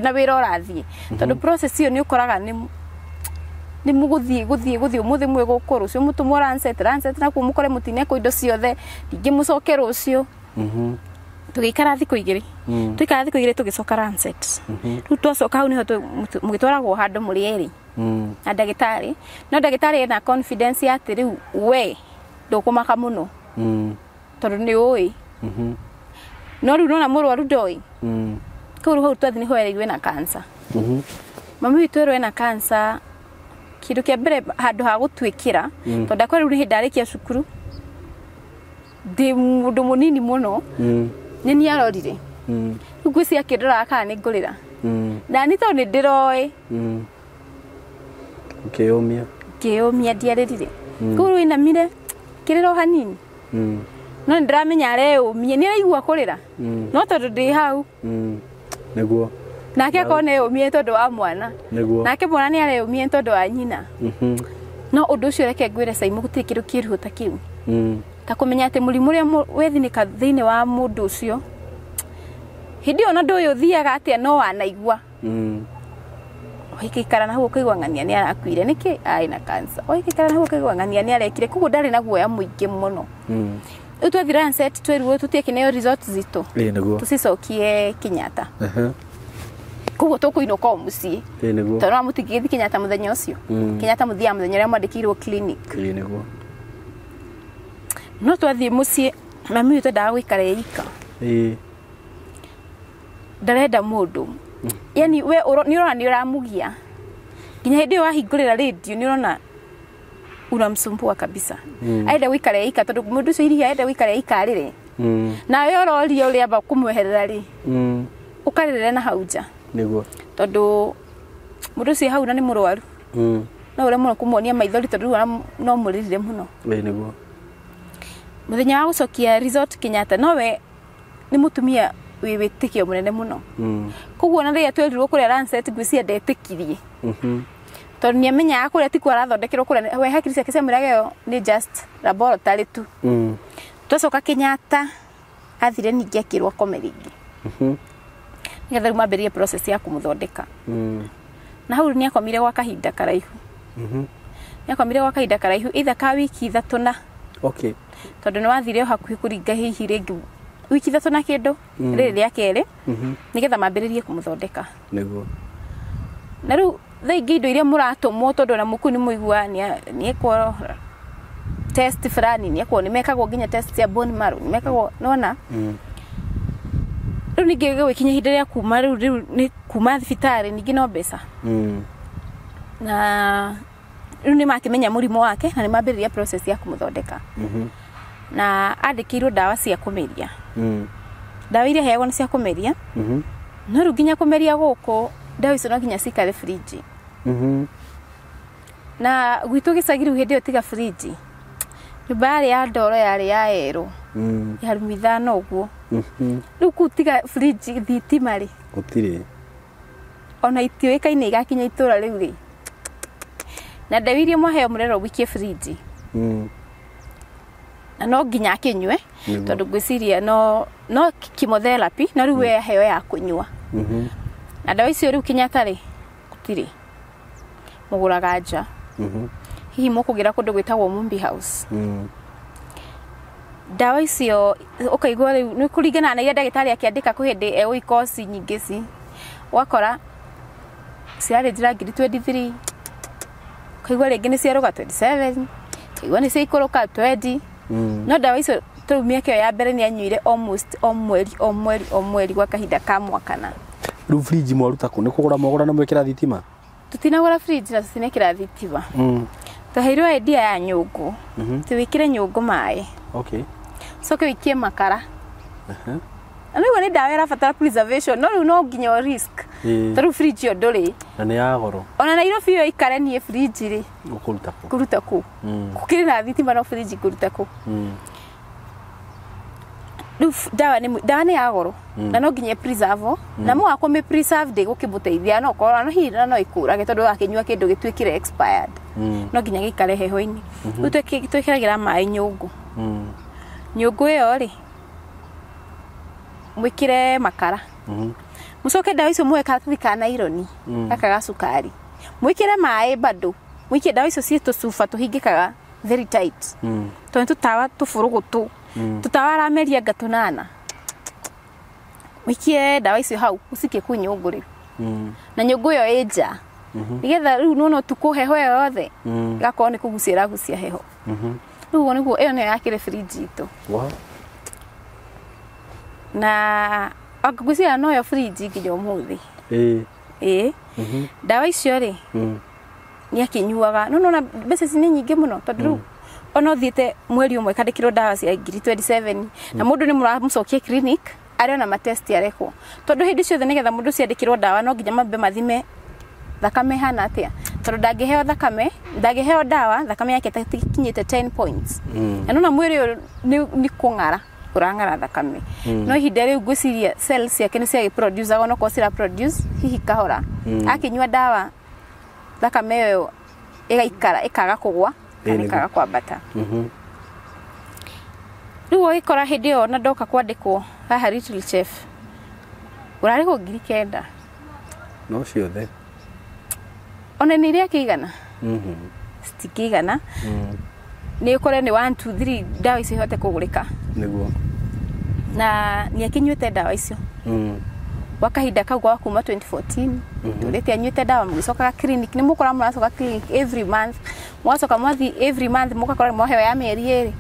na wä ra å rathiä mm-hmm. tondå ä yo nä å koraga ni muguthi guthi guthi umuthi mwe gå thiä å må thä mwä gå kå rå cio må tå mwo nakuo må kore må indo ciothe ndingä må coke rå cio mhm. tå gä ikara thikå igä rä mm. tå ikara thikå igä rä tå gä coka mhm. rä u twacoka hau nä ho må gä twaragwo handå mm. na ndagä no ndagä ena confidence ya tiri we ndå kå maka må no tondå nä å ä no rä u nona må rwaru ndoä mm. kå u hau twathi nä hoereirwo ena kansa mhm. mami witå erwo na kansa kindu kia mbere handu ha gutwikira u nä hä ni hindi kia cukuru ndi mundu munini muno mm. ni ni arorire mm. riu ngwiciria akindoraga kana mm. ni ngurira å mia ni ndiroi mia ngiumia ndiaririre kuu riu inamire rä o hanini no ramenya areå mie ni araigua ra no tondå ndi hau guo nake akorwo nä yå mie tondå wa mwana nake mwana nä areyå mie tondå wa nyina mhm. no å ndå å cio reke ngwä re caimå gå kä ndå kä ruhå mm. ta kä u ta kå menya atä må rimå å rä a wethinä ka thä inä wa må ndå å cio hä ndä ä yo na ndå å yå thiaga atä a no wanaigua waikaikara mm. na hau ukaigua ng'ania nä arakuire nä kä na kansa waikaikara na hau ukaigua ng'ania nä arekire koguo ndari na guoya må ingä må no mm. rä u twathirancet twerirwo tutiä kä neo zitå tå cicokie kenyatta koguo tukuinå ko må ciä tondå wa må tingä gä thi kenyatta må thenya å cio mm. kenyatta må thiaga må thenya å rä a mwandä kä irwo no twathiä må ciä mami witå ndaga gwä ika ndarenda må ndå mm. yani we nä å rona nä å ramå nginya hä ndä ä yo wahingå rä ra radio nä å rona unamsumbua kabisa mm. aenda gwikara ika tondu mundu ucio iria aenda gwikara ika riri mm. nawe ororia uria amba kumweherera ri mm. ukarerera na hau nja niguo tondu mundu ucio hau na ni murwaru mm. no ure muno kumuonia maithori tondu riu no muririre muno ii niguo muthenya wa gucokia resort Kenyatta nowe ni mutumia wi witikio munene muno mm. koguo na riria twerirwo kuria Lancet ngwiciria ndetikirie mm -hmm. tondu ni amenyaga kuria tiku arathondekerwo kuria we hakiri ciake ciamwiraga iyo ni just laboratory tu mm. twacoka Kenyatta athire ningi akirwo komeringĩ mm mm-hmm nĩgetha rĩu mambirie process ya kũmũthondeka mm. na hau nĩ akomire gwa kahinda karaihu mm -hmm. akomire gwa kahinda karaihu itha ka wiki ithatũ na okay. tondũ nĩ wathire hakuhĩ kũringa hihi rĩngĩ wiki ithatũ na kĩndũ mm. rĩrĩ rĩa kerĩ mm -hmm. nĩgetha mambĩrĩrie kũmũthondeka nĩguo na rĩu thaa ingĩ indo iria mũratũmwo tondũ na mũkuu nĩ mũigua nĩ ekwo test fulani nĩ ekwo nĩ mekagwo nginya test ya bone marrow nĩ mekagwo nona mm riu ningi gwikinya ihinda ria kuma riu riu ni kuma thibitari ningi no mbeca mm. na riu ni makimenya murimu wake na ni mambiriria process ya kumuthondeka mm -hmm. na andikirwo ndawa cia kumeria mm. ndawa iria heagwo ni cia kumeria mm -hmm. no riu nginya kumeria guku ndawa icio no nginya cikare friji mm -hmm. na gwitu gicagi riu hindi iyo tiga friji nyumba yarä ya ndoro yarä ya erå mm. ya rumu ithano å Mhm. riu u tiga fridge thitima rĩ gũtirĩ ona itiũĩkaine igakinya rä u rĩ na ndawa iria mwaheo mũrerwo wikie mhm. na no nginya nyue tondå ngwä ciria no no kimotherapi no rä u mhm. aheo ya kå nyua na ndawa icio rä u kinyata rä gũtirä må gå raga nja hihi må kå gä ra kå ndå gwä tagwo house mm ndawa icio ukaigua riu ni kå na iria ndagätarä akiandika andä ka kwä hä e ndä egå ikoci ci wakora cirarä njä ra 23 ukaigua rä ngä nä 27 ga ni nä ciaikå rå ka no ndawa icio tå u mä ya mbere ni anyuire o mweri o mweri o mweri gwa kahinda ka mwakana rä u friji mwaruta ku ni kugura gå na mwä thitima tå ra friji na tå tinä kä ra thitima mm. twaheirwo endia ya nyå mm -hmm. tuwikire kä re okay coke wikie makara uh rä u nä ndawa ärabatara preservation no rä u no nginya risk tarä u fridge yo ndå na nä yagoro ona nairobi ä yo ikare niä fridge rä kå ruta kå kå ruta kå mm. kå kä rä na thitima no fridge kå ruta kå mm. rä ndawa nä yagoro mm. na no nginya preserve na må wakwo mä preserve ndä gå kä må teithia no korwo no hihi na no ä kå rage tondå wakä nyua kä ndå gä tuä kä re no nginya gä ikare heho-inä mhm. rä u twä kä ragä ra maä nyå ngå nyũngũ ĩyo rĩ re makara mhm. coke ndawa icio muoe karatathi ka naironi mhm. gaka ga re mwĩkĩre maĩ bado mũikie ndawa icio ciĩ tũcuba tũhingĩkaga very tight mhm. tondũ nĩ tå tũbũrũgũtũ tũtawa arameria ngatunana wĩkie ndawa icio hau nyå ngå rä u na ä yo ä nja rä u nona tukå heho yothe gakorwo kå kũgucia ragucia heho rä u nä guo ä yo nä yo yakä re na ngwä ciria no nginya å må thä ä ndawa icio rä mm. nä akä nyuaga no nona mbeca ici nä nyingä må no tondå rä u mm. ona å thiäte mweri å mwe kandä kä rwo ndawa cia ngiri na må mm. ndå nä må ramå cokie arä ona matesti arekwo tondå hä ndä ciothe nä getha må ndå ciandä kä rwo ndawa no nginya mambe mathime thakame hana atä a tondå ndangäheo thakame ndangäheo ndawa thakame yake itakinyä te points mm. na nona mwä rä å nä kå ng'ara å rang'ara thakame mm. no ihinda rä u ngwä ciria ciake nä ciagäaga onokorwo cira hihi kahora mm. akä ndawa thakame ä yo ĩgaikara ĩkaga kũgwa kana ĩkaga kwambata mm-hmm. rĩu ũgĩkora hĩndĩ ĩyo na ndoka kwandĩkwo haha little chef ũrarĩhwo ngiri kenda no ciothe ona nä rä akä citikä igana nä å kore nä ndawa icio ihote kå gå rä ka na nä akä nyuä te ndawa icio mhm. gwa kahinda kau gwa kuma 2014 tå rä te anyuä te ndawa må gä cokaga clinic nä må kora må racoka clinic every month mwacoka mwathi every month må gakora mwaheo ya mä eri ä rä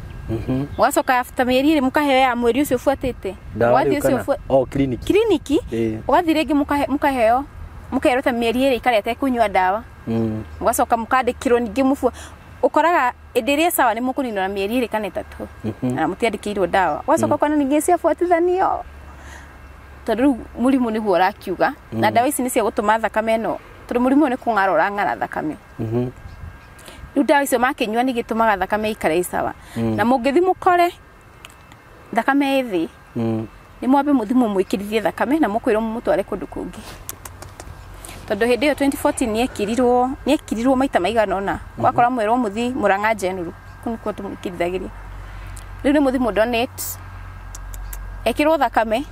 mwacoka after mä eri ä rä må kaheo ya mweri å cio å buatä te mwathi å cio kliniki oh, å eh. gathi rä ngä må kaheo må kerwo ta mä eri ä rä ikarä atekå nyua ndawa mugacoka mm. mukandä kä rwo ningä må bua ukoraga indi ria sawa ni mukuninwo mhm. na mieri iri kana itatu na mutiandikirwo mm. dawa wacoka kwana ningi ciabuatithanio tondu riu murimu niguo urakiuga na dawa ici ni cia gutuma thakame no tondu murimu ni kung'ara urang'ara thakame mhm. riu dawa icio makinyua ni gitumaga thakame ikare i sawa mm. na mungithi mukore thakame ithi ni mwambe muthimu mwikirithie thakame na mukwirwo mumutware kundu kungi tondu hindi iyo 2014 niekirirwo niekirirwo maita maigana ona wakora mhm. mwerwo muthi muranga general kunikuo tumukirithagiria riu ni muthi mu donate ekirwo thakame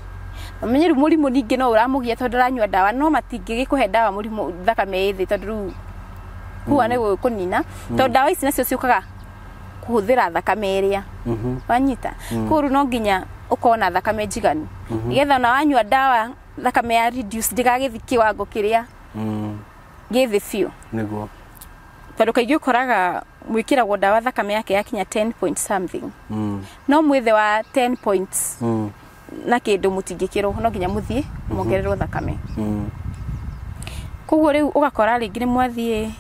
amenye menye riu murimu ningi no uramugia tondu ranyua ndawa no matingigikuhe ndawa murimu thakame ithi tondu riu kuwa mhm. ni nina mhm. tondu ndawa ici nacio ciukaga kuhuthira thakame iria wanyita kuru no nginya ukona thakame njiganu nigetha ona wanyua ndawa thakame ya reduce ndigagithikie wango kiria Mm. gä biå nä tondå kaingä å koraga ragwo ndawa thakame yake yakinya something mm. no mwithe wa points mm. na kä ndå må tingä kä rwo no nginya må thiä mongererwo mhm. thakame mm. koguo rä u å gakora rä ngä nä mwathiä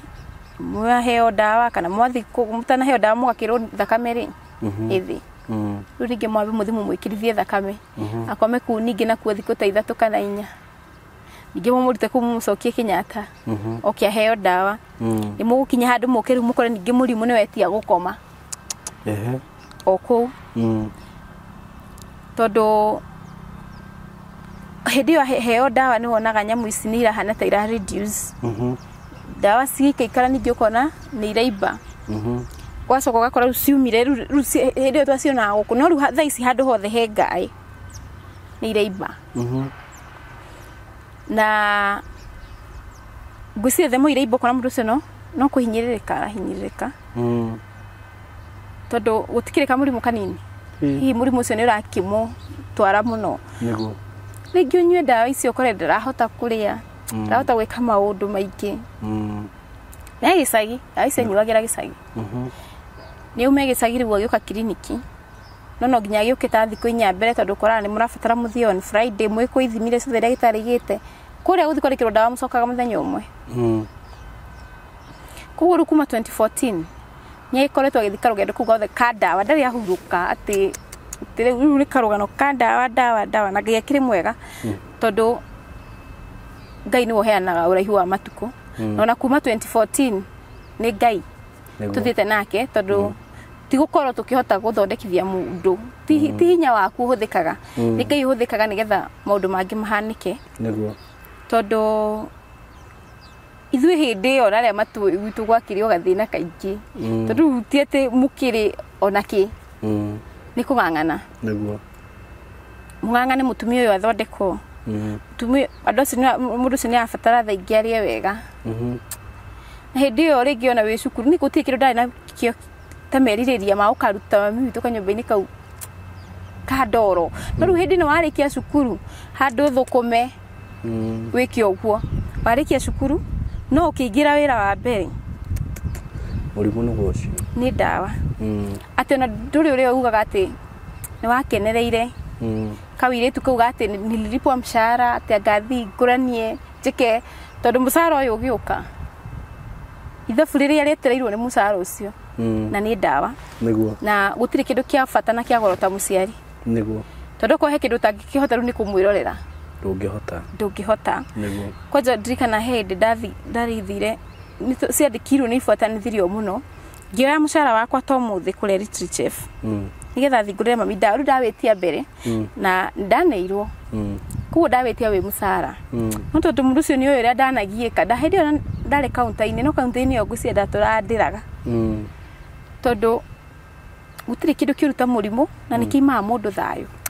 mwaheo ndawa kana mwathi mutanaheo ndawa mugakirwo thakame ri ithi mhm. mm. rä u rä ngä mwambe må thimå mwä kä rithie thakame mhm. akome kuu ningä nakuo thikå ta ithatå kana inya ningä må må rute kå u må cokie kä nyata mhm. okä aheo ndawa mm. nä må gå kinya handå må kä rä u må kore ningä må rimå nä wetia gå koma o kå u mm. tondå hä ndä ä yo heo ndawa nä wonaga nyamå ici nä irahana ta ira mhm. ndawa cigäikaikara ningä å kona nä iraimba mhm. gwacoka ũgakora rä u ciumire rä hä ndä ä yo twacionaga gå kå no rä u thaa ici handå hothe he ngaä nä iraimba na ngwiciria the mũira ibo kona mudu seno no kũhinyĩrĩrĩka arahinyĩrĩrĩka mm. tondå gå tikirä ka må rimå kanini hihi må rimå å twara muno no rĩngä å nyue isi okore kore hota kuria rä a ndarahota hmm. gwä ka maå ndå maingä hmm. nä gä cagi ndawa gisagi anyuagä ra gä cagi mm-hmm. nä å me gä ka kiriniki no no nginya ukita thiku kä ta thikå inya mbere tondå koraga nä må rabatara må thiä mwä kå ithimi rä ciothe rä kuria guthi kwarikirwo ndawa mucokaga muthenya umwe mm. koguo riu kuma 2014 nĩagĩkoretwo agĩthika rũgendo kũu gothe ka ndawa ndarĩ ahurũka atĩ rĩu nĩ karũgano ka ndawa ndawa ndawa na ngai akĩrĩ mwega hmm. tondũ ngai nĩ woheanaga ũraihu wa matukũ na hmm. ona kuma 2014 ni ngai tũthiĩte nake tondũ hmm. tigũkorwo tũkĩhota gũthondekithia mũndũ ti hinya waku ũhũthĩkaga nĩ ngai ũhũthĩkaga nĩgetha maũndũ mangĩ mahanĩke tondå ithuä hä ndä ä yo na arä a gwitå gwakirä o na kaingä tondå rä u ti atä må kä rä ona kä nä kå ng'ang'ana må ng'ang'ane må tumia å yå athondekwo å cio nä abatara thaingä arä e wega na hä ndä ä yo rä ngä ona wä cukuru nä gå tirä kä rå ndarä na kä ta merirä ria ma å karuta mami witå kanyå inä kau ka ndoro no rä u hä ndä ä no warä kia cukuru handå thå kå me Mm. wä ke å guo warä kia cukuru no å kä ingä ra wä ra wambereå rimå gc nä ndawa mm. atäona då rä a å rä a ugaga atä nä wakenereire mm. ka rä tu kauga atä iriara atägathiä ngå ranie jke tondå må cara å yå å gä å ka ithabu rä räa rätereirwo nä må cara å cio na nä ndawa na gå tirä kä ndå kä a bata na kä agorota må ciari tondå kohe kä ndå tangäkä hotaru nä kå mwä rorera ndungihota ndungihota kwanja ndirikana he hĩndĩ ndarĩithire ciandĩkirwo nĩ ibuatanithirio mũno ngĩoya mũcara wakwa to mũthĩ getha chef mm. nĩgetha thingũrĩre mami ndawa rĩu ndawĩtia mbere mm. na ndaneirwo mm. koguo ndawĩtia wĩ mũcara no tondũ mũndũ ũcio nĩ ũĩ ũrĩa ka nda hĩndĩ ĩyo ndarĩ kaunta-inĩ no kaunta-inĩ ĩyo ngũcienda tũrandĩraga tondũ gũtirĩ kĩndũ kĩũru ta mũrimũ na nĩkĩimaga mũndũ thayũ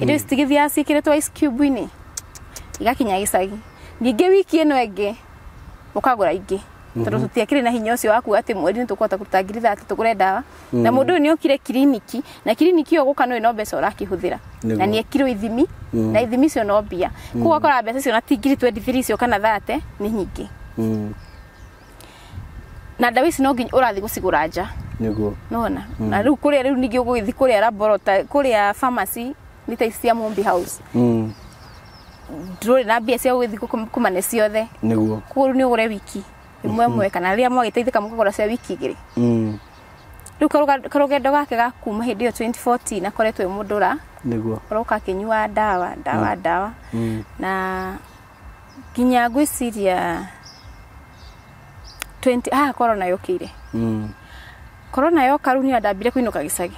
hä ndä citigä thiaga cikä rä two inä igakinya gä cagi ningä wiki ä no ä ngä må kagå ra ingä tondå mhm. tå tiakä na hinya å cio wakuga atä mweri ni tukota kåhota kå ruta ngiri thaa tå ndawa na må ndå å okire kiriniki na kiriniki ä yo gå no mbeca å rakä hå thä ra na nä ekirwo ithimi mhm. na ithimi icio no mbia koguo mhm. akora mbeca icio na ti ngiri twendithiri icio kana thate ni nyingi na ndawa ici no nginya å rathiä nja niguo nona na riu u riu ningi a rä laboratory ningä pharmacy nitaicia mumbi House mm ndurä na mbia cia gå thiä kå mane ciothe nä guo koguo rä u nä å gå re wiki ä mwe kana rä a mwagä teithä ka må cia wiki igä rä rä u karå gake ga kuma hä ndä ä yo akoretwo ä må ndå ra roka akä nyua ndawa ndawa mm. ndawa mm. na nginya ngwä ciria ah, korona yå ire mm. korona yoka rä u nä andambire kå inå ka gä cagi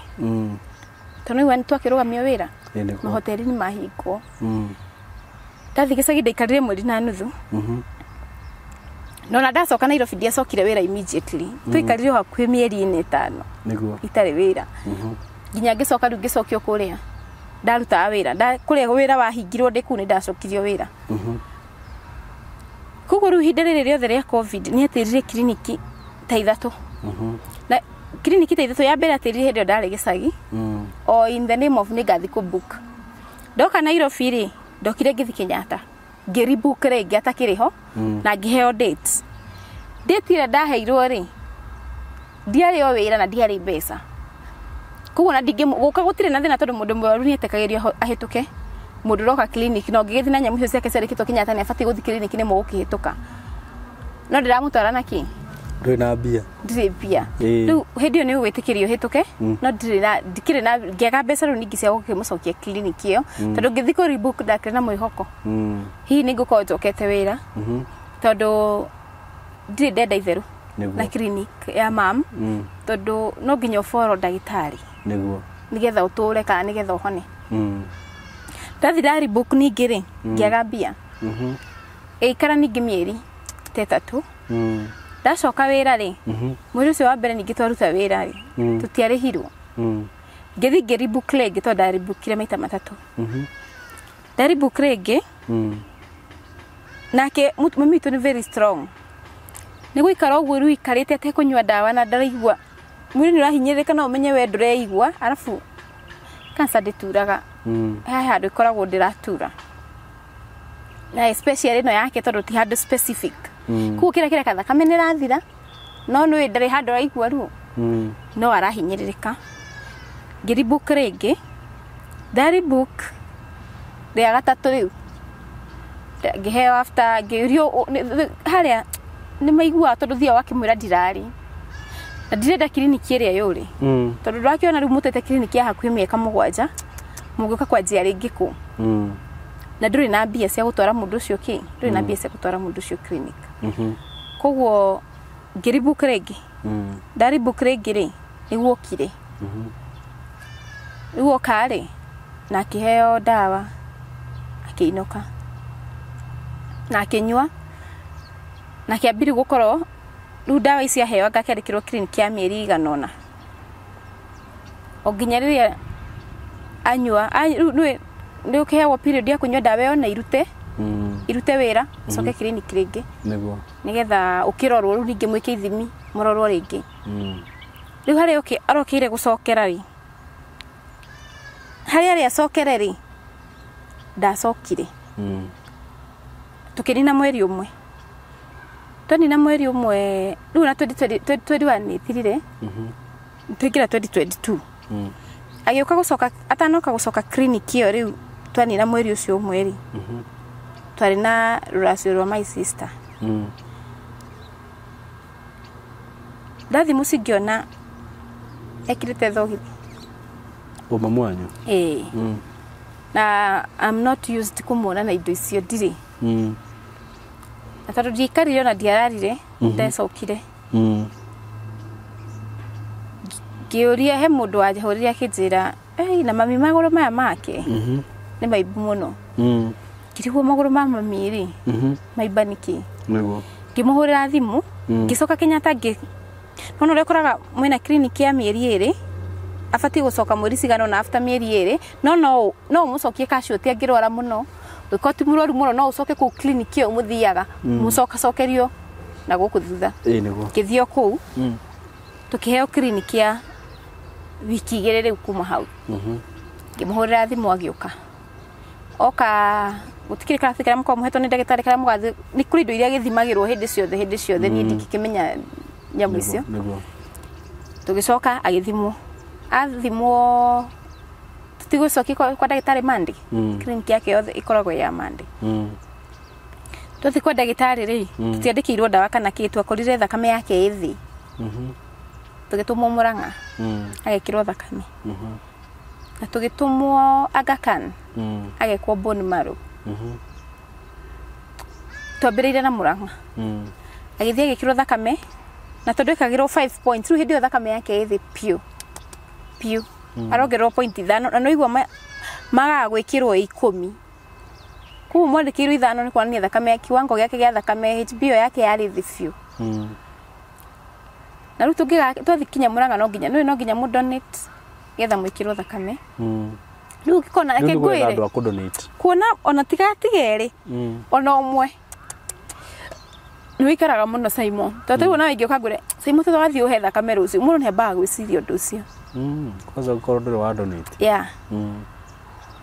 tondå nä twakä rå gamio wä ra mahoteri nä mahingwo ndathiä mm. gä cagi ndaikarire mweri na nuthu mm-hmm. nona ndacoka nairobi ndiacokire wä ra twaikarire mm-hmm. hakuhä mä eri ä tano itarä wä ra mm-hmm. nginya ngä coka rä u ngä cokio kå rä a ndarutaga wä ra kå rä a wä ra wahingirwo ndä u nä ndacokirio wä ra koguo rä u ihinda rä rä rĩothe rĩa covid nä atä rirä kliniki ta ithatå kiriniki ta ithatu ya mbere atä rire hä ndä ä yo ndarä gä cagi mm. o in the name of nä ngathi kå book ndoka nairobi rä ndokire ngä thi kenyatta ngä ribuk rä ngä atakä rä ho na ngä heo date date ä rä ndaheirwo rä ndiarä o wä ra na ndiarä mbeca koguo na gå ka gå tirä na thä na tondå må ndå mwaru nä atekagä rio ahä tå ke må ndå roka kliniki no ngä gä thi na nyamå icio ciake ciarä kä two kenyatta nä abatiä gå thi kliniki nä må gå kä hä tå ka no ndä ramå twara na kä ndirä na mbia ndirä mbia rä u hä ndä ä yo nä å gwä tä kä ri å hä tå ke mm. no ndirä na ngä mbeca rä u ningä cia gå kä må cokia kliniki ä yo mm. tondå ngä thikå rbok ndakä rä na mwä hoko mm. hihi nä ngå korwo njokete wä ra mm-hmm. tondå ndirä ndenda itheru na klinik ya mam tondå no nginya å boro ndagä tarä nä guo nä getha å tå re kana nä getha å hone ndathirari bok ningä rä ngä aga mbia ä mm-hmm. ikara ningä mä eri tetatå ndacoka wä ra rä mhm. mwä cio wa mbere ningä twaruta wä ra rä mhm. tå tiarä mhm. ngä ngĩribuku rĩngĩ tondũ ndaribukire maita matatũ ndaribuku rĩngĩ nake mami witũ nĩ very strong nĩ gũikara ũguo rĩu ikarĩte atekũnyua ndawa na ndaraigua mwĩrĩ nĩ ũrahinyĩrĩrĩka no ũmenye we ndũreigua arabu kanca ndĩturaga he handũ ĩkoragwo ndĩratura na especially ĩno yake tondå ti handũ specific koguo mm. kä rä a kä a kathakame nä rathira no nä ndarä handå raigua ruo mm. no arahinyä rä rä ka ngä rimbå rä ngä ndaribå rä a gatatå rä u ngĩheo after ngĩũrio harĩa nĩ maiguaga tondũ thiaga wakĩmwĩra ndirarĩ na ndirenda kiriniki ĩrĩa yũrĩ mm. tondũ ndũrakĩona rĩu mũtete kiriniki ya må mĩaka å ka kwanjia rä ngä kå na ndå rä na mbia cia gå twara må ndå å cio kä ndå rä na mm. mbia cia gå twara må ndå å cio clinic mm-hmm. koguo ngä ribuk rä mm. ndaribuk rä ngä rä nä guokire mm-hmm. rä u oka rä na akä heo ndawa akä inoka na akä nyua na kä ambiri gå korwo rä u ndawa ici aheo ngakä rwo clinic ya mä eri iganona o nginya rä rä a anyua nä å kä heagwo ya kå nyua ndawa ä na irute mm. irute wä ra å mm. coke clinic rä ngä nä nä getha å kä rorwo rä u ningä mwä ke ithimi må rorwo rä ngä mm. rä u harä a arokä ire gå cokera rä harä arä acokere rä ndacokire mm. tå kä nina mweri å mwe twanina mweri å mwe rä u na twendi wanä thirire mm-hmm. twaingä ra twendi twendi tu mm. agä å ka gå coka atanoka gå coka clinic ä yo rä u twani na mweri ucio mweri mm twari na ruracio rwa my sister mm. ndathi muci ekirite thogithi uma mwanyu ä mm. na I'm not used kumuona na indo icio ndirĩ mm. na tondũ ndiaikarire ona ndiararire mhm. ndecokire mm -hmm. mm. ngĩũria he mũndũ wahũrire akĩnjĩra na mami magoro maya make mm -hmm nä maimbu må no mm. ngiriguo magå rå ma mami rä mm-hmm. maimba nä kä ngä må hå rä ra thimå mm. ngä coka kenyatta ngä nona å rä a koraga mwena kliniki ya mä eri ä rä abatiä gå coka mweri cigana na after mä eri ä rä no no å må cokie kaciåti angä rwara må no å korwo ti må rwaru må no no å coke kå u kliniki ä yo må thiaga må mm. cokacokerio na gå kå thutha ngä thio kå u tå kä heo kliniki ya wiki igä rä rä u kuma hau mm-hmm. ngä må hå rä ra thimå agä å ka oka gutikire kana fikira mko muheto ni ndagitari kana mugathi ni kuri indo iria githimagirwo hindi ciothe hindi ciothe ni mm. ndikikimenya nyamu icio tugicoka agithimwo athimwo tutigåcoki kwa ndagätarä mandi mm. clinic yake yothe ĩkoragwo ya mandi mm. twathi kwa ndagĩtarĩ ri tutiandikirwo kä irwo ndawa kana kä twakorire thakame yake ithi mm-hmm. tũgä tå må må rang'a agä rwo thakame mm-hmm na tugitumwo Aga Khan mm. agekwo bon maru mm -hmm. twambĩrĩire na Murang'a mm. agĩthiĩ agĩkirwo thakame na tondũ ĩkagĩrwo 5 points rĩu hĩndĩ ĩyo thakame yake ĩthĩ piu piu mm. arongererwo point ithano na noigua magaga gwĩkĩrwo ikũmi kũu mwandĩkĩirwo ithano nĩ kuonania thakame kiwango gĩake gĩa thakame HB ĩyo yake yarĩ thĩ biũ mm. na rĩu twathi kinya Murang'a no nginya no nginya mũdonate getha mwikirwo thakame rä u ngä kona kä ngwä kuona ona tigatigeri hmm. ona å mwe nä wä ikaraga må no ona hmm. wä ingä å kangwä re caimo tå twathiä å he thakame rå cio må no nä ambaga gwä ciria å ndå å cio hmm. kwanza gå korwo wa donate wa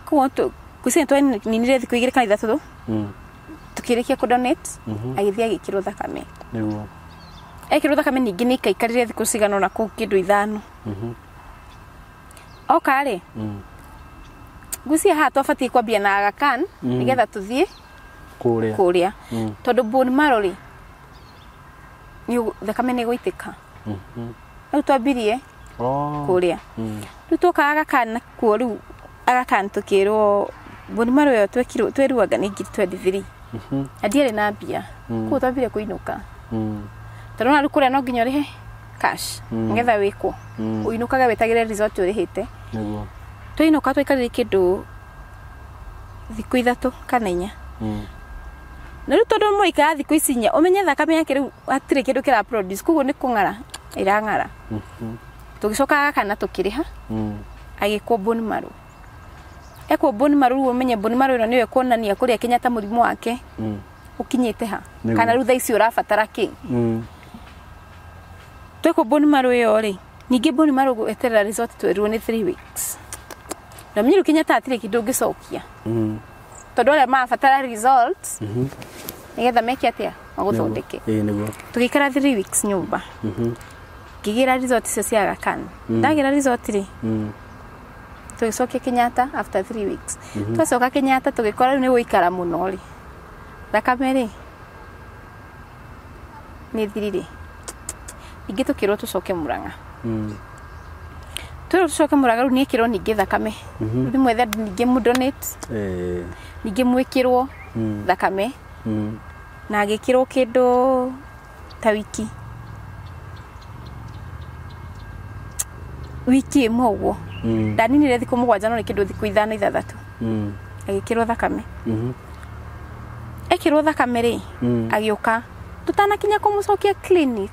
koguo gwicini twaninire thikå igä rä kana ithatå tå kä rä kia kå mhm. agä thiä agä kä thakame nä ekirwo thakame ningi ni ikaikarire thiku cigana ona kå kindu ithano mm ithano oka rä ngucia mm. haha twabatiä kwambia na agakan mm. nä getha tå thiä kå rä a mm. tondå bonmarorä thakame nä gå itä ka mm-hmm. rä u twambirie oh. kå rä a rä u twoka agakan kuo rä u agakan tå kä rwo bonmaro ä yo tweruaga nä ngiri twendithiri mm-hmm. na ndiarä na mbia koguo twambire kå inå ka tondå na rä u kå rä a no nginya å rä he cash mm. ngetha wiko uinukaga mm. wetagire result urihite niguo twainoka twaikarire kindu thiku ithatu kana inya mm. na rä u tondå mwaikara thikå ici nya å menye thakame yake rä u hatirä kä ndå kä ra koguo nä kå ng'ara ä rang'ara mm-hmm. tå gä cokaga kana tå kä rä ha agä kwo marå ekwo marå rä u å menye marå ä no nä we kuonania kå rä a wake å ha kana rä u thaa ici å twekwo bone marå ä yo rä ningä bone marå resort twerirwo nä three weeks na mnyiru rä kinya ta atirä kindå ngä cokia mhm. tondå arä a marabatara results mhm. nä getha meke atä a magå thondeke tå gä three weeks nyumba mba mhm. ngä gä resort icio cia gakan ndagä ra resort rä tå gä cokia kenyatta after three weeks twacoka kenyatta tå gä kora rä u nä gå ikara må no thakame rä nä thiri ningä tå kä rwo tå coke må ranga tå mm. rä tå coke må ranga rä u nä ekä rwo ningä thakame mhm. rä mwethe ningä må eh. ningä mwä kä rwo mm. thakame mm. na agä kä rwo kä ndå ta wiki wiki ä mwe å guo ndaninire thikå må gwanja no nä kä ndå thikå ithano ithathatå agä kä rwo thakame mhm. ekä rwo thakame rä agä å ka tå tanakinya kå må cokia clinic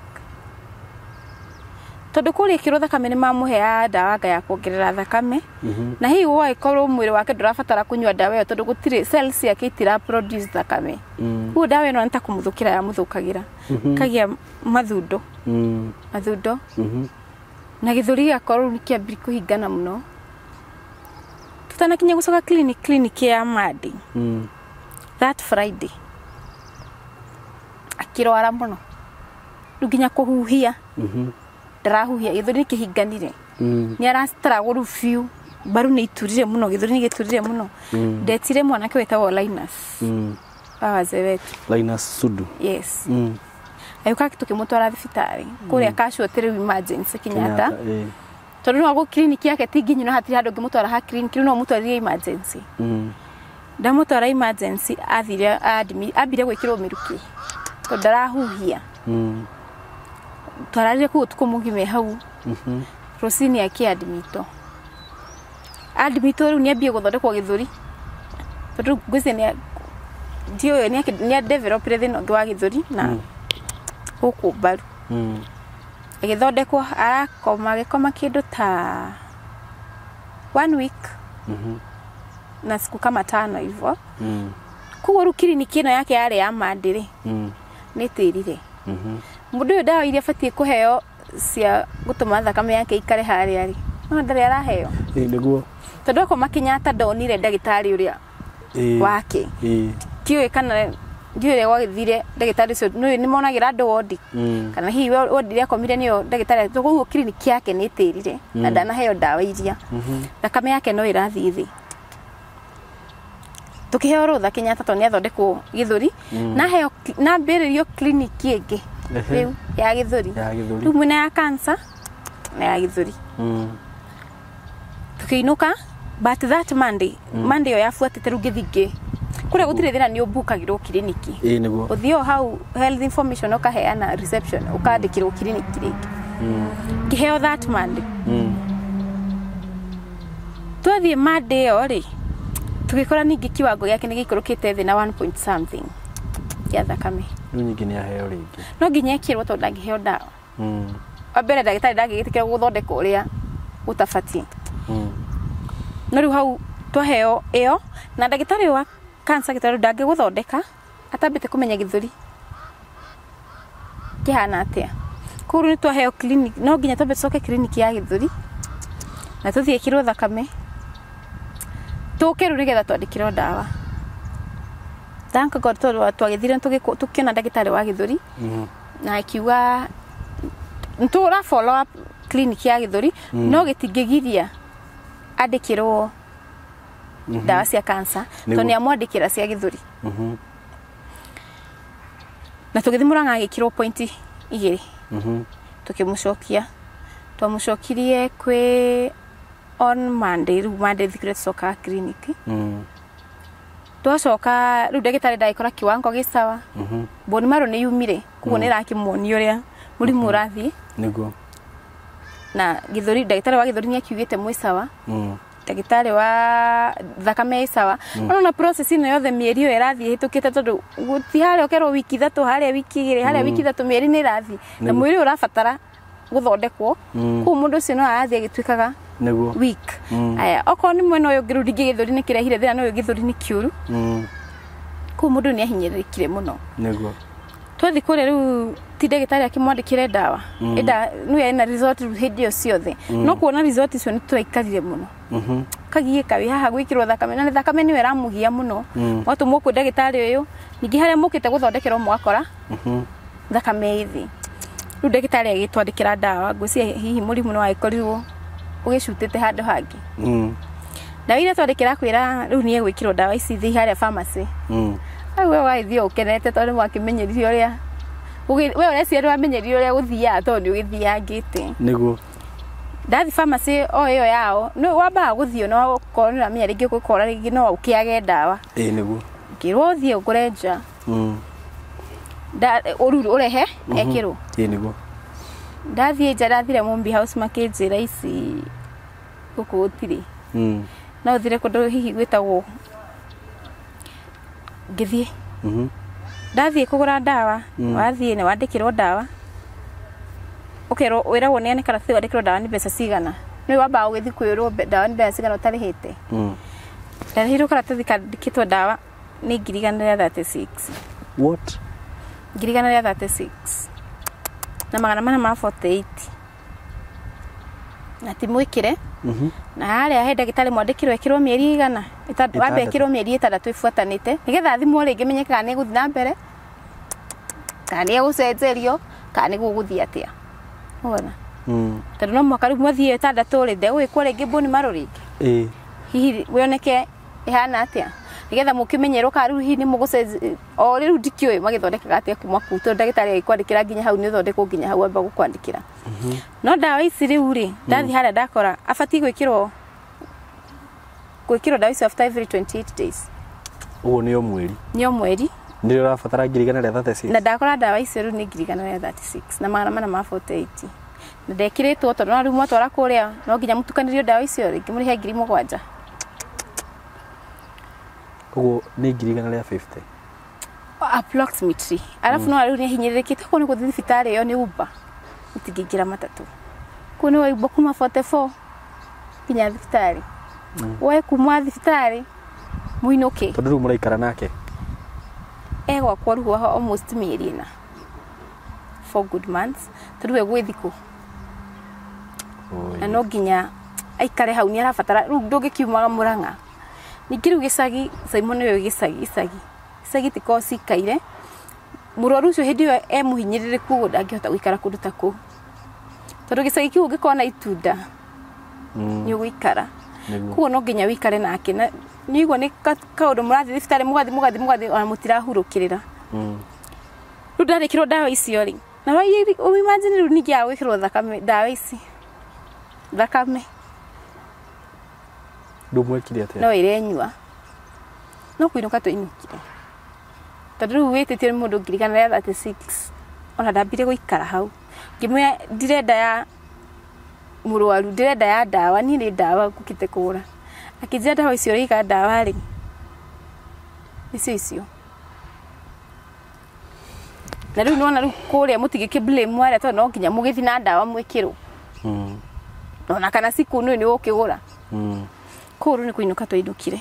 tondå kå rä kä rwo thakame nä mamåheaga ndawa nga ya kuongerera thakame mhm. na hihi korwo mwä rä wake ndå rabatara kå nyua ndawa ä yo tondå gå tirä ciake itira thakame koguo mm. ndawa ä no nä ta kå må thå kä ra yamå thå mhm. kagä ra kagä a mathundo mm. mathundo mhm. na gä thå ri gägakorwo nä kä ambiri kå hingana må no tutanakinya gå coka ya mm. that friday akä rwara må no rä u nginya kå huhia ndarahuhia githuri ni mm. niarastruggle riu biu mbaru nä iturire må no muno thå ni nä gä turire må no mm. ndetire mwanake wetagwo linus wawaze mm. linus sudu yes agäuka tå kä må twara thibitarä kå rä a kacuotä rä u kenyatta eh. tondå no agå kliniki yake tinginyu no hatirä handå ngä må twara ha kliniki rä u no må twarire ndamå twara ambire gwä kä rwo mä rukä tondå ndarahuhia twararire kuu tuku mugime hau mhm. rucini akiadmitwo admitwo riu niambie guthondekwo githuri tondu ni ngwici ni develop thina ungi wa githuri na mm. guku mbaru mm. agithondekwo arakoma agikoma kindu ta one week mhm. na siku kama tano hivyo mm. koguo riu kiriniki ino yake yari ya mandiri ni tirire mhm mundu uyu dawa iria batie kuheo cia gutuma thakame yake ikare hari ari no ndare araheo ä niguo tondu akoma kinyata ndonire ndagitari uria wake tiå kana ndiå rä a cio ndagätarä ni nä monagira andå wodi mm. kana hihi wondire akomire nä ndagätarä koguo kiriniki yake nä tä rire na mm. ndanaheo ndawa iria mm-hmm. thakame yake no ä rathiä thä tå kä heo rå tha kenyatta tondå nä athondekwo gä thå ri mm. nambä rä rio kliniki ä ngä riu ya githuri riu mwena ya cancer na ya githuri hmm. tukiinuka but that monday hmm. monday yo yabuatite riu ngithingi kuria gutire hmm. thina ni umbukagirwo kiriniki uthio hau health information ukaheana reception ukandikirwo kiriniki ringi ngiheo that monday twathie monday yo ri tugikora ningi kiwango giake ni giikurukite thi na 1 point something ya thakame rä u nyingä nä aheo rä ngä no nginya ekirwo tondå ndangäheo ndawa hmm. wa mbere ndagätarä ndangä gä kä gå thondeka å rä a gå tabatiä hmm. no rä u hau twaheo ä yo na ndagätarä wa kansa gä tarä ndangä gå thondeka atambä te kå menya gä thå ri kä hana atä a koguo nä twaheo no nginya twambe tå coke kliniki ya gä thå ri na tå thiä kä rwo thakame tå kä rä u nä getha twandä kä rwo ndawa thank god tondå twagethire tå kä ona ndagätarä wa gä thå ri mm-hmm. na kiuga ntå ra follow up clinic ya gä thå ri mm-hmm. no gä tingä giria andä kä rwo mm-hmm. ndawa cia kansa tondå nä amwandä kä ra cia gä thå ri na tå gä thimå ranga agä kä rwo pointi igä rä tå kä må cokia twamå cokirie kwä on monday monday thikurä tå cokaga kliniki mm -hmm twacoka rä u ndagätarä ndagäkora kiwango gä cawa mhm. mboni marå ni yumire koguo mhm. nä rakämuonia å rä a må rimå mhm. na githuri ndagitari wa githuri niakiugite mwisawa mm. ndagitari wa thakame isawa mm. ona process ino yothe mieri iyo irathii hitukite tondu guti haria ukerwo wiki ithatu haria wiki igiri haria wiki ithatu mieri ni irathii na mwiri urabatara guthondekwo kuu mundu ucio no arathii agituikaga niguo weak mm. okorwo nä mwena å yå ngä rä u gä thå ri nä kä rehire thä na nä å yå gä thå ri nä kä å ru kå må ndå nä ahinyä kire må no niguo twathi kå rä a rä u ti ndagätarä akä mwandä kä re ndawa nä ena hä ndä ä yo ciothe mm. no kuona icio nä twaikarire må no mm-hmm. kagiäka wä haha gwä kä rwo thakame na thakame nä yo ĩramå gia må mm. no watå må kwä ndagätarä å yå ningä harä a må kä te gå thondekerwo mwakora mm-hmm. thakame ä thä rä u ndagätarä agä twandä kä ra ndawa hihi må rimå nä wagä korirwo te handu hangi mm. ndawa iria twandikira kwira riu nie gwikirwo ndawa ici thii haria pharmacy au mm. we wagithio ukenete tondu mwakimenyerithio uria we ureciria wamenyerire uria guthiaga tondu ni ugithiangite niguo ndathi pharmacy o iyo yao ni wambaga guthio no ukorwo ni ramenya ringi gwikora ringi no ukiage ndawa ii niguo ngirwo uthie ngure nja mm. urehe mhm. ekirwo ii niguo ndathiä nja ndathire mumbi house ra ici gå kå tirä hmm. no thire kå hihi gwĩtagwo ngĩthiä mhm. ndathiä kå gå ra ndawa hmm. wathiä nä wandä kä rwo ndawa å kerwo wä ragwo nä ane kana wandä kä rwo ndawa nä mbeca cigana nä wambaga å gä thiä kwä rwo ndawa nä mbeca cigana å tarä hä hmm. te ndarä hä rwo karatathi kandĩkä two ndawa nä ngirigana rä a ngirigana rä a na magana mana ma 48 na ti mhm. na harä a he gitari mwandikirwe ekirwo mieri igana itatu wabe mĩeri mieri itatu te nä getha thimwo rä ngä menye nä na mbere kana nä egå cenjerio kana nä gũgũthiĩ atä a mm. no mwaka rä u mwathiä ĩtandatå rä ndegå gä kwo rä marå hihi woneke ihana atä a nigetha mukimenyerwo ka riu hihi ni mugucenji o riu dikiwe magĩthondekaga atĩa kuma ku to ndagĩtarĩ agĩkwandĩkĩra nginya hau nĩ ũthondekwo nginya hau amba gukwandikira mhm. no dawa ici riu ri ndathiĩ harĩa ndakora afati gwĩkĩrwo gwĩkĩrwo dawa icio after every 28 days ũguo ni o mweri ni o mweri ni rabatara ngiri igana rä a na ndakora ndawa icio rä ni ngirigana ngiri 36 na magana mana ma 48 ndekiritwo tondu na no rä u mwatwara kå no nginya mutukanirio dawa icio ringi muri må he ngiri må gwanja koguo nä ngiri igana rä a approximately oh, alafu no mm. rä u nä ahinyärärikite koguo nä gå thi thibitarä ä yo nä umba å tingä ngä ra matatå koguo nä waimba kuma 44 nginya thibitarä mm. waä kuma thibitarä muinuki tondu riu muraikara nake egwakwa riu ho almost mieri ina for good months tondu we gwithiku na no nginya aikare hau nä arabatara riu ndungikiumaga ranga ningä rä u gä cagi caimo nä we gä cagi icagi icagi itikoragwo cikaire må rwaru å cio hä ndä ä yo e må hinyä rä rä ku ndangä hota gå ikara kå ndå ta kå u tondå gä cagi kä u å ngä korwo na itunda mm. nä å gå ikara koguo no nginya wä ikare nake na nä igua nä kaå ndå må rathiä thibitarä må gathi må gathi må gathi ona må tirahurå kä rä ra mm. rä u ndarä kä rwo ndawa icio rä na waimanjä rä u ningä agwä kä rwo ndawa ici thakame ndumwekire atia no irenyua no kuinuka tuinukire tondu riu wititire mundu ngirigana ya six ona ndambire guikara hau ngimwira ndirenda ya murwaru ndirenda ya ndawa ni ni ndawa ngukite kura akinjira ndawa icio raiga ndawa ri icio icio na riu nona riu kuria mutigiki blame waria tondu no nginya mugithi na ndawa mwikirwo mm. ona kana siku nu ni ukigura mm kuru nä kå inå ka tå inå kire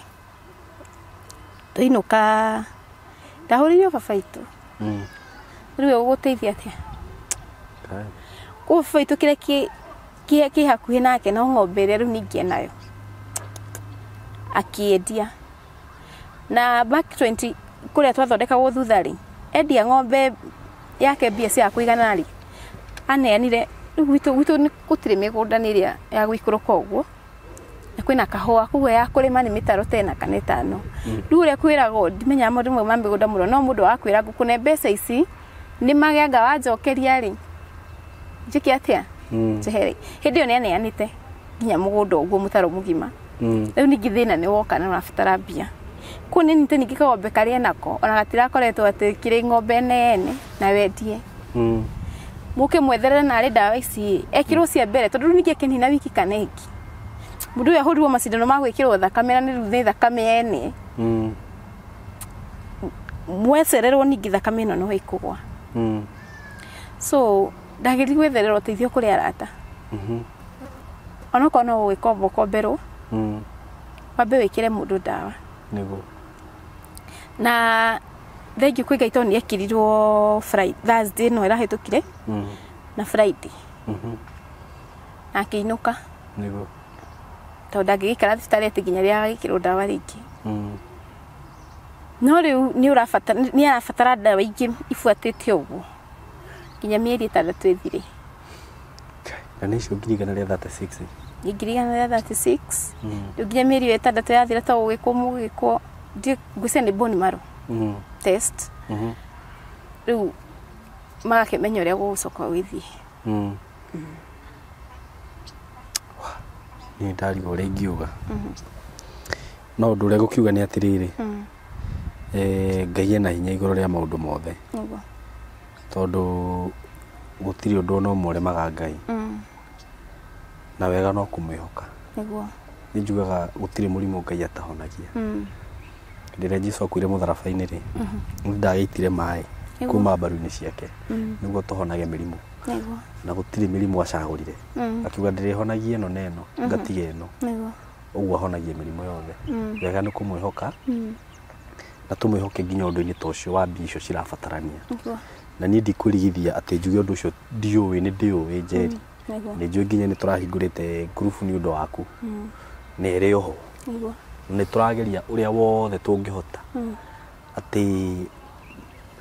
tå inå ka ndahå rä rio babaitå hmm. rä u gå teithia atä kä rä kä hakuhä nake no ng'ombe ä rä a rä u akiendia na back 20 kå rä a twathondekagwo thutha endia ng'ombe yake mbia cia kũigana rä aneanire rä u gwitå gå tirä mä gå nda nä ya gå ikå rå ka å guo kwina kahoa kuguo ya kurima ni mitaro tena kana itano mm. riu uria kwiragwo ndimenyaga maundu mamwe ma migunda muno no mundu akwira nguku kune mbeca ici ni magenga wanjokeria ri njike atia hidi mm. hindi ne anite nya mugundo uguo mutaro mugima mm. riu ni githina ni woka na urabatara bia kuu ni nite ningi kagombe karia nako ona gatira gatirakoretwo ati kire ng'ombe neene na wendie muke mwetherere narä ndawa ici ekirwo cia mbere tondå rä u ningä akenina wiki kaneki ä mundu uyu ahurirwo macindano ma gwikirwo thakame na ni thakame ene mm. mwecererwo ningi thakame ino no ikugwa mm. so ndagiri gwetherera uteithio kuri arata mm -hmm. onokorwo no gwikomba ukomberwo mm. wambe wikire mudu dawa Nibu. na thengiå kwä ngaitå nä ekirirwo ä no ä rahätå kire mm-hmm. na friday mm-hmm. na kinuka inå ka tondå ndangägäikara thibitarä atä nginya rä agagäkä ndawa rä ingä hmm. no rä u nä arabatara ndawa ingä ibuatä te å guo nginya mä eri ä na nä icio ngiri igana rä a ngiri igana rä a hmm. nginya mä yathira to niä ndarigwo rä ingiuga mm-hmm. no ndå rä a gå kiuga nä atä rä mm. rä ngai ena hinya igå rå rä a maå ndå mothe tondå gå tirä å ndå ona å ngai mm. na wega no kå mwä hoka nä njugaga gå tirä må rimå ngai atahonagia mm. hä ndä ä rä a jesu akuire må tharaba-inä rä mm-hmm. nä ndagä itire maä kuma mbaru-inä ciake nä guo tå honage mä rimå na gutire mirimu rire akiuga ä no na no mm-hmm. ngatiga å guo ahonagia mirimu yothe mm. wega ni kumwihoka mm. na tumwihoke nginya ndå inä ta ucio wa mbia icio cirabatarania na niä rigithia atä njuge å ndå å cio ndiå nä ndä å njeri mm. nä njuä nginya nä tå rahingå rä te nä å ndå waku nä ä rä oho nä tå rageria å rä a wothe tå ngä hota atä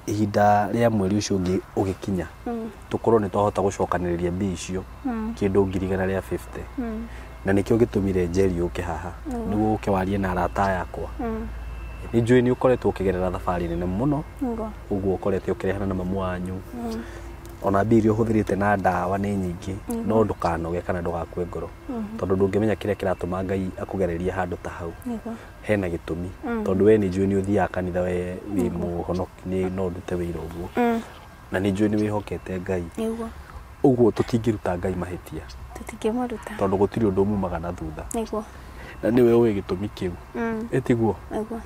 ihinda rĩa mweri ũcio ũngĩ ũgĩkinya hmm. tukorwo nĩ twahota gũcokanĩrĩria mbia icio hmm. kĩndũ ngirigana rĩa 50 hmm. na nĩkĩo gĩtũmire njeri ũke haha nĩguo ũke warie na arata yakwa nĩ njũĩ nĩ ũkoretwo ũkĩgerera thabarĩ nene mũno ũguo ũkoretwo ũkĩrehana na mamu wanyu ona mbia iria te na ndawa ni nyingi no mhm. ndukanoge kana ndugakue ngoro mhm. tondu ndungimenya ratå ma ngai akugererie handu ta hau hena gitumi mhm. tondu we ni nä å uthiaga kanitha we wi muhonoki no ndute wira uguo na ni njui ni hokete ngai uguo tutingiruta ngai mahitia tutingimuruta tondu gutiri undu mumaga na thutha niguo na niwe uä gä tå mi kä u ä tiguo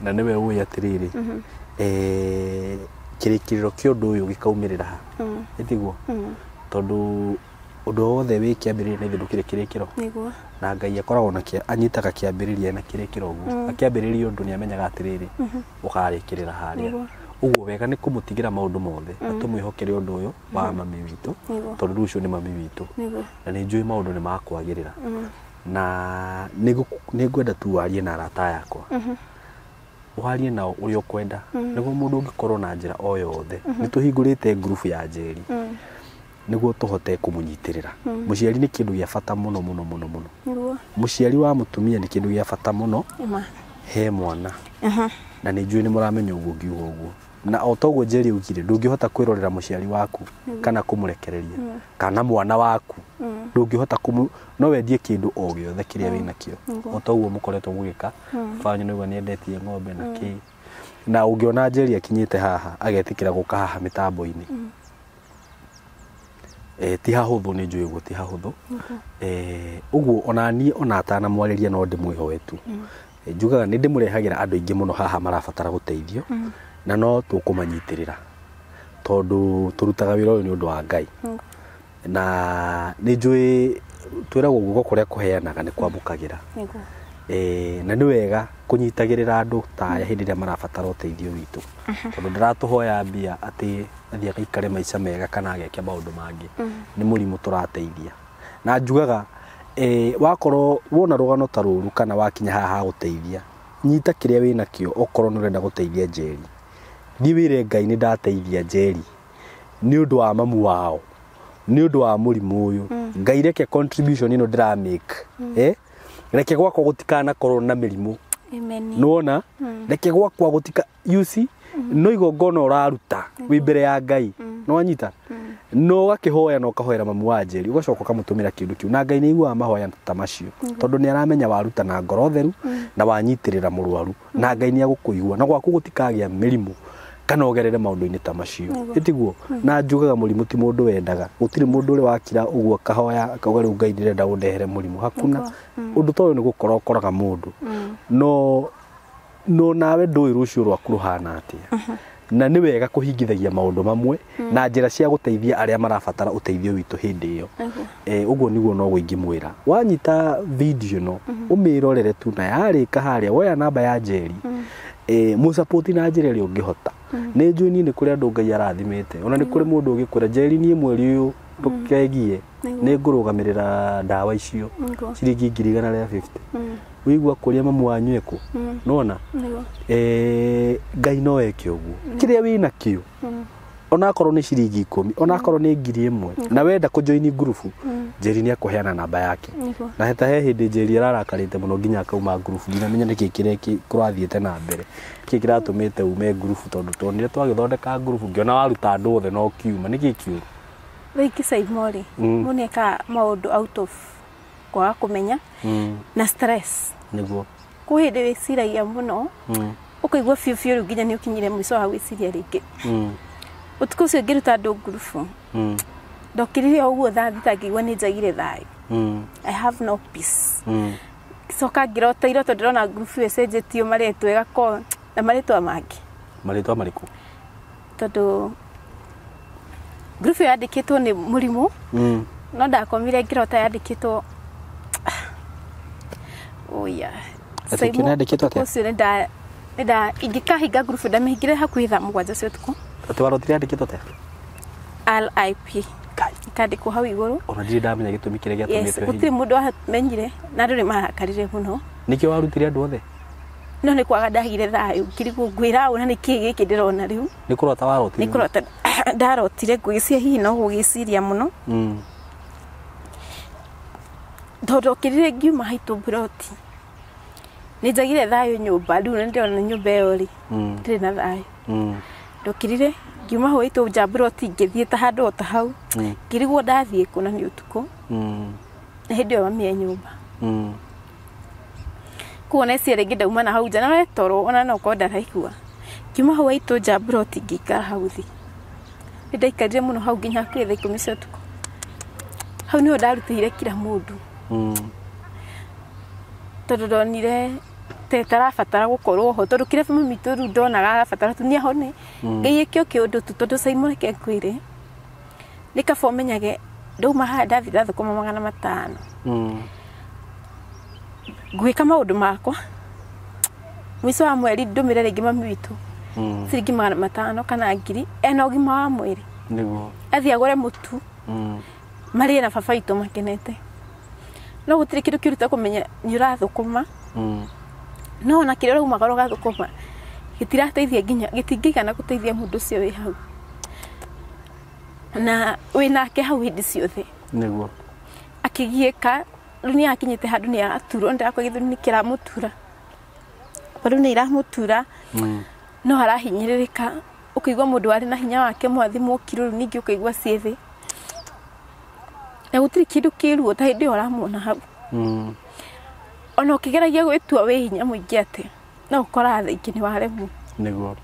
na å ä atä rä rä kirikiriro kia uyu gikaumirira ha mm. ĩtiguo mm. tondu undu wothe wi kiambiriria na ithe ndũkĩrĩ kĩrĩkĩro na ngai akoragwo na kĩa anyitaga kiambiriria na kirikiro ũguo mm. akiambiriria undu nĩ amenyaga atĩrĩrĩ mm-hmm. ũkarĩkĩrĩra harĩa ũguo wega ni kumutigira maundu mothe na tũmwĩhokere undu uyu wa mm-hmm. mami witu tondu rĩu ni mami witu na ni njui maundu ni makwagirira mm-hmm. na ni ngwenda tu warie na arata yakwa uharie nao uria ukwenda niguo mundu ungikorwo na mm. njira o yothe mm-hmm. ni te ngurubu ya njeri mm. niguo tuhote kumunyitirira muciari mm. ni kindu gia bata muno muno muno muno muciari wa mutumia ni kindu gia bata muno he mwana na ni njui ni muramenya uguo ngiuga uguo na o jeri ugire ndungihota kwirorera muciari waku mm. kana kumurekereria mm. kana mwana waku mm. ndungihota kumu no wendie kindu o giothe kiria wina kio o toguo mukoretwo mugika fanyu niguo niendetie ng'ombe na ki na ungiona jeri akinyite haha agetikira guka haha mitambo-ini eh ti hahuthu ni njui guo ti hahuthu eh uguo ona niĩ ona atanamwarĩria no ndĩmwĩhoe tu e, njugaga ni ndimurehagira andu ingi muno haha marabatara guteithio mm -hmm na no tukumanyitirira tondu turutaga wira uyu ni undu wa ngai mm. na ni njui twiragwo guko kuria kuheanaga ni kwamukagira e, na nä wega kunyitagirira nyitagä ta ya andå taya hä ä rä a marabatara å teithio witå mm-hmm. tondå mbia agaikare maica mega kana ageke maundu mangi ni nä må na njugaga e, wakorwo wona rugano ta kana wakinya haha ha teithia nyita kä rä a wä nakä okorwo nä å renda gå teithia njeri niä wä ngai nä ndateithia njeri nä å ndå wa mamu wao nä å ndå wa må rimå å yå ngai reke ä no ndä ra reke gwakwa gå tikanakorwo na mä rimå nä wona hmm. reke gwakwa gå tika yuci hmm. no igongona å raruta hmm. wä mbere ya ngai no anyita no gakä hoya na å kahoera mamu wa njeri å gacoka å kamå tå mä ra kä ndå kä u na ngai nä iguaga mahoya ta macio tondå nä aramenya waruta na ngoro theru na wanyitä rä ra må rwaru na ngai nä agå kå igua na gwaku gå tikagä a mä rimå kana ogerere maundu-ini ta macio itiguo hmm. na njugaga murimu ti mundu wendaga gutiri mundu uri wakira uguo kahoya akauga riu ngai ndirenda undehere murimu hakuna undu toyo ni gukora ũkoraga mundu hmm. no no nawe ndũĩ rũciũ rwaku rũhana atĩa uh-huh. na ni wega kuhingithagia maundu mamwe hmm. na njira cia gũteithia arĩa marabatara ũteithio witũ hĩndĩ ĩyo eh, ũguo nĩguo no gwĩngĩmwĩra wanyita video no umirorere tu na yarĩka harĩa woya namba ya njeri mucapoti na njä ra ä rä a å ngä hota mm-hmm. nä njå niä nä kå rä andå ngai arathimete ona nä kå rä må mm-hmm. ndå å gä kwä ra njeri niä mweri å yå mm-hmm. tå kegie nä ngå rå gamä rä ra ndawa icio ciringi ngiri igana rä a wä igua kå rä a mamu wanyu ekå nona ngai no eke å guo kä rä a wä nakä o onakorwo nä ciringi ikå mi onakorwo nä ngiri ä mwe na wenda kå joini ngurubu njeri nä akåheana namba yake na heta he hä ndä njeri ararakarä te må no nginya akauma ngurubu nginya menye nä kä kä rä kå rathiä te na mbere kä kä ratå mä te ume ngurubu tondå tonire twagä thondeka ngurubu ngä ona waruta andå othe no kiuma nä gä kiå wiki caimorä må mm. nä ekaga maå ndå kwaga kå menya mm. na nä guo kwä hä ndä wä ciragia må no å mm. kaigua biå biå rä u nginya nä å kinyire må ico wa gwä ciria rä ngä å tukå å cio ngä ruta andå ngurubu ndokirire uguo thaa thita ngĩigua nĩ njagire thayũ hmm. i have no peace hmm. coka ngĩrota iro tondũ ndĩrona ngurubu ĩyo ĩcenjetio marĩtwa ko na marĩtwa mangĩ marĩtwa marĩkũ tondũ ngurubu ĩyo yandĩkĩtwo nĩ mũrimũ hmm. no ndakomire ngĩrota yandĩkĩtwo oya ũcio ingĩkahinga ngurubu ndamĩhingire hakuhĩ thaa mũgwanja cia ũtukũ atĩ warotire yandĩkĩtwo te rip ikandikwo hau iguru ona ndirä ndamenya gä tå mi kä rä a gä atå gå tirä må ndå amenyire na andå nä marakarire må no nä kä warutire andå othe no nä kwaga ndagire thayå ngirigwo ngwä ra na nä kä gä kä ndä rona rota warotire nä kå rota *coughs* ndarotire ngwä cia hihi no gå gä ciria må no mm. tondå kä rire ngiuma haitå mburoti nä njagire thayå nyå mba rä u nä ndä rona nyå mm. na thayå mm. ndå kä rire ngiuma hwa itu njambirwo ti ta handu ota hau mm. ngirigwo ndathie ku mm. na ni utuku hindi iyo mamie nyumba mm. kuona icia ringi ndauma na hau nja na wetoro ona no korwo ndaraigua ngiuma hwa itu njambirwo ti ngĩikara hau thi nä ndaikarire må no hau nginya hakä tha ikå mi cia åtukå hau nä ho ndarutĩire kira må ndå tondå ndonire atete arabatara gukorwo ho tondu kire mami witu riu ndonaga arabatara tu niahone ngai mm. ä kä o kä å ndå tu tondå caimå kwä nä kaba å menyage ndauma haha ndathire thukuma magana matano mm. ngwä ka maå ndå makwa mwico wa mweri ndå re rä mami witå mm. ciringi magana matano kana ngiri ena å gima wa mwä rä athiä agå re må tu marä na baba itå makenete no gå tirä kä ndå kä å ruta kå menya nä å rathå kå ma no na kä rä a å raumaga rå gathåkåma gä tirateithia nginya gä tingäigana gå teithia må ndå å cio wä hau na wä nake hau hä ndä ciothe näguo akä giä ka rä u nä akinyä te handå nä araturwo nä ndakwa gä thuri nä kä ramå tura rä u nä iramå tura mm. no arahinyä rä rä ka å kä igua må ndå arä na hinya wake mwathimwo kirå rä u ningä å kä igua ciä thä na gå tirä kä ndå kä ruo ta hä ndä ä yo å hau mm ona ukigeragia gwitua wi hinya muingi ati no ukora thingi ni waremwo niguo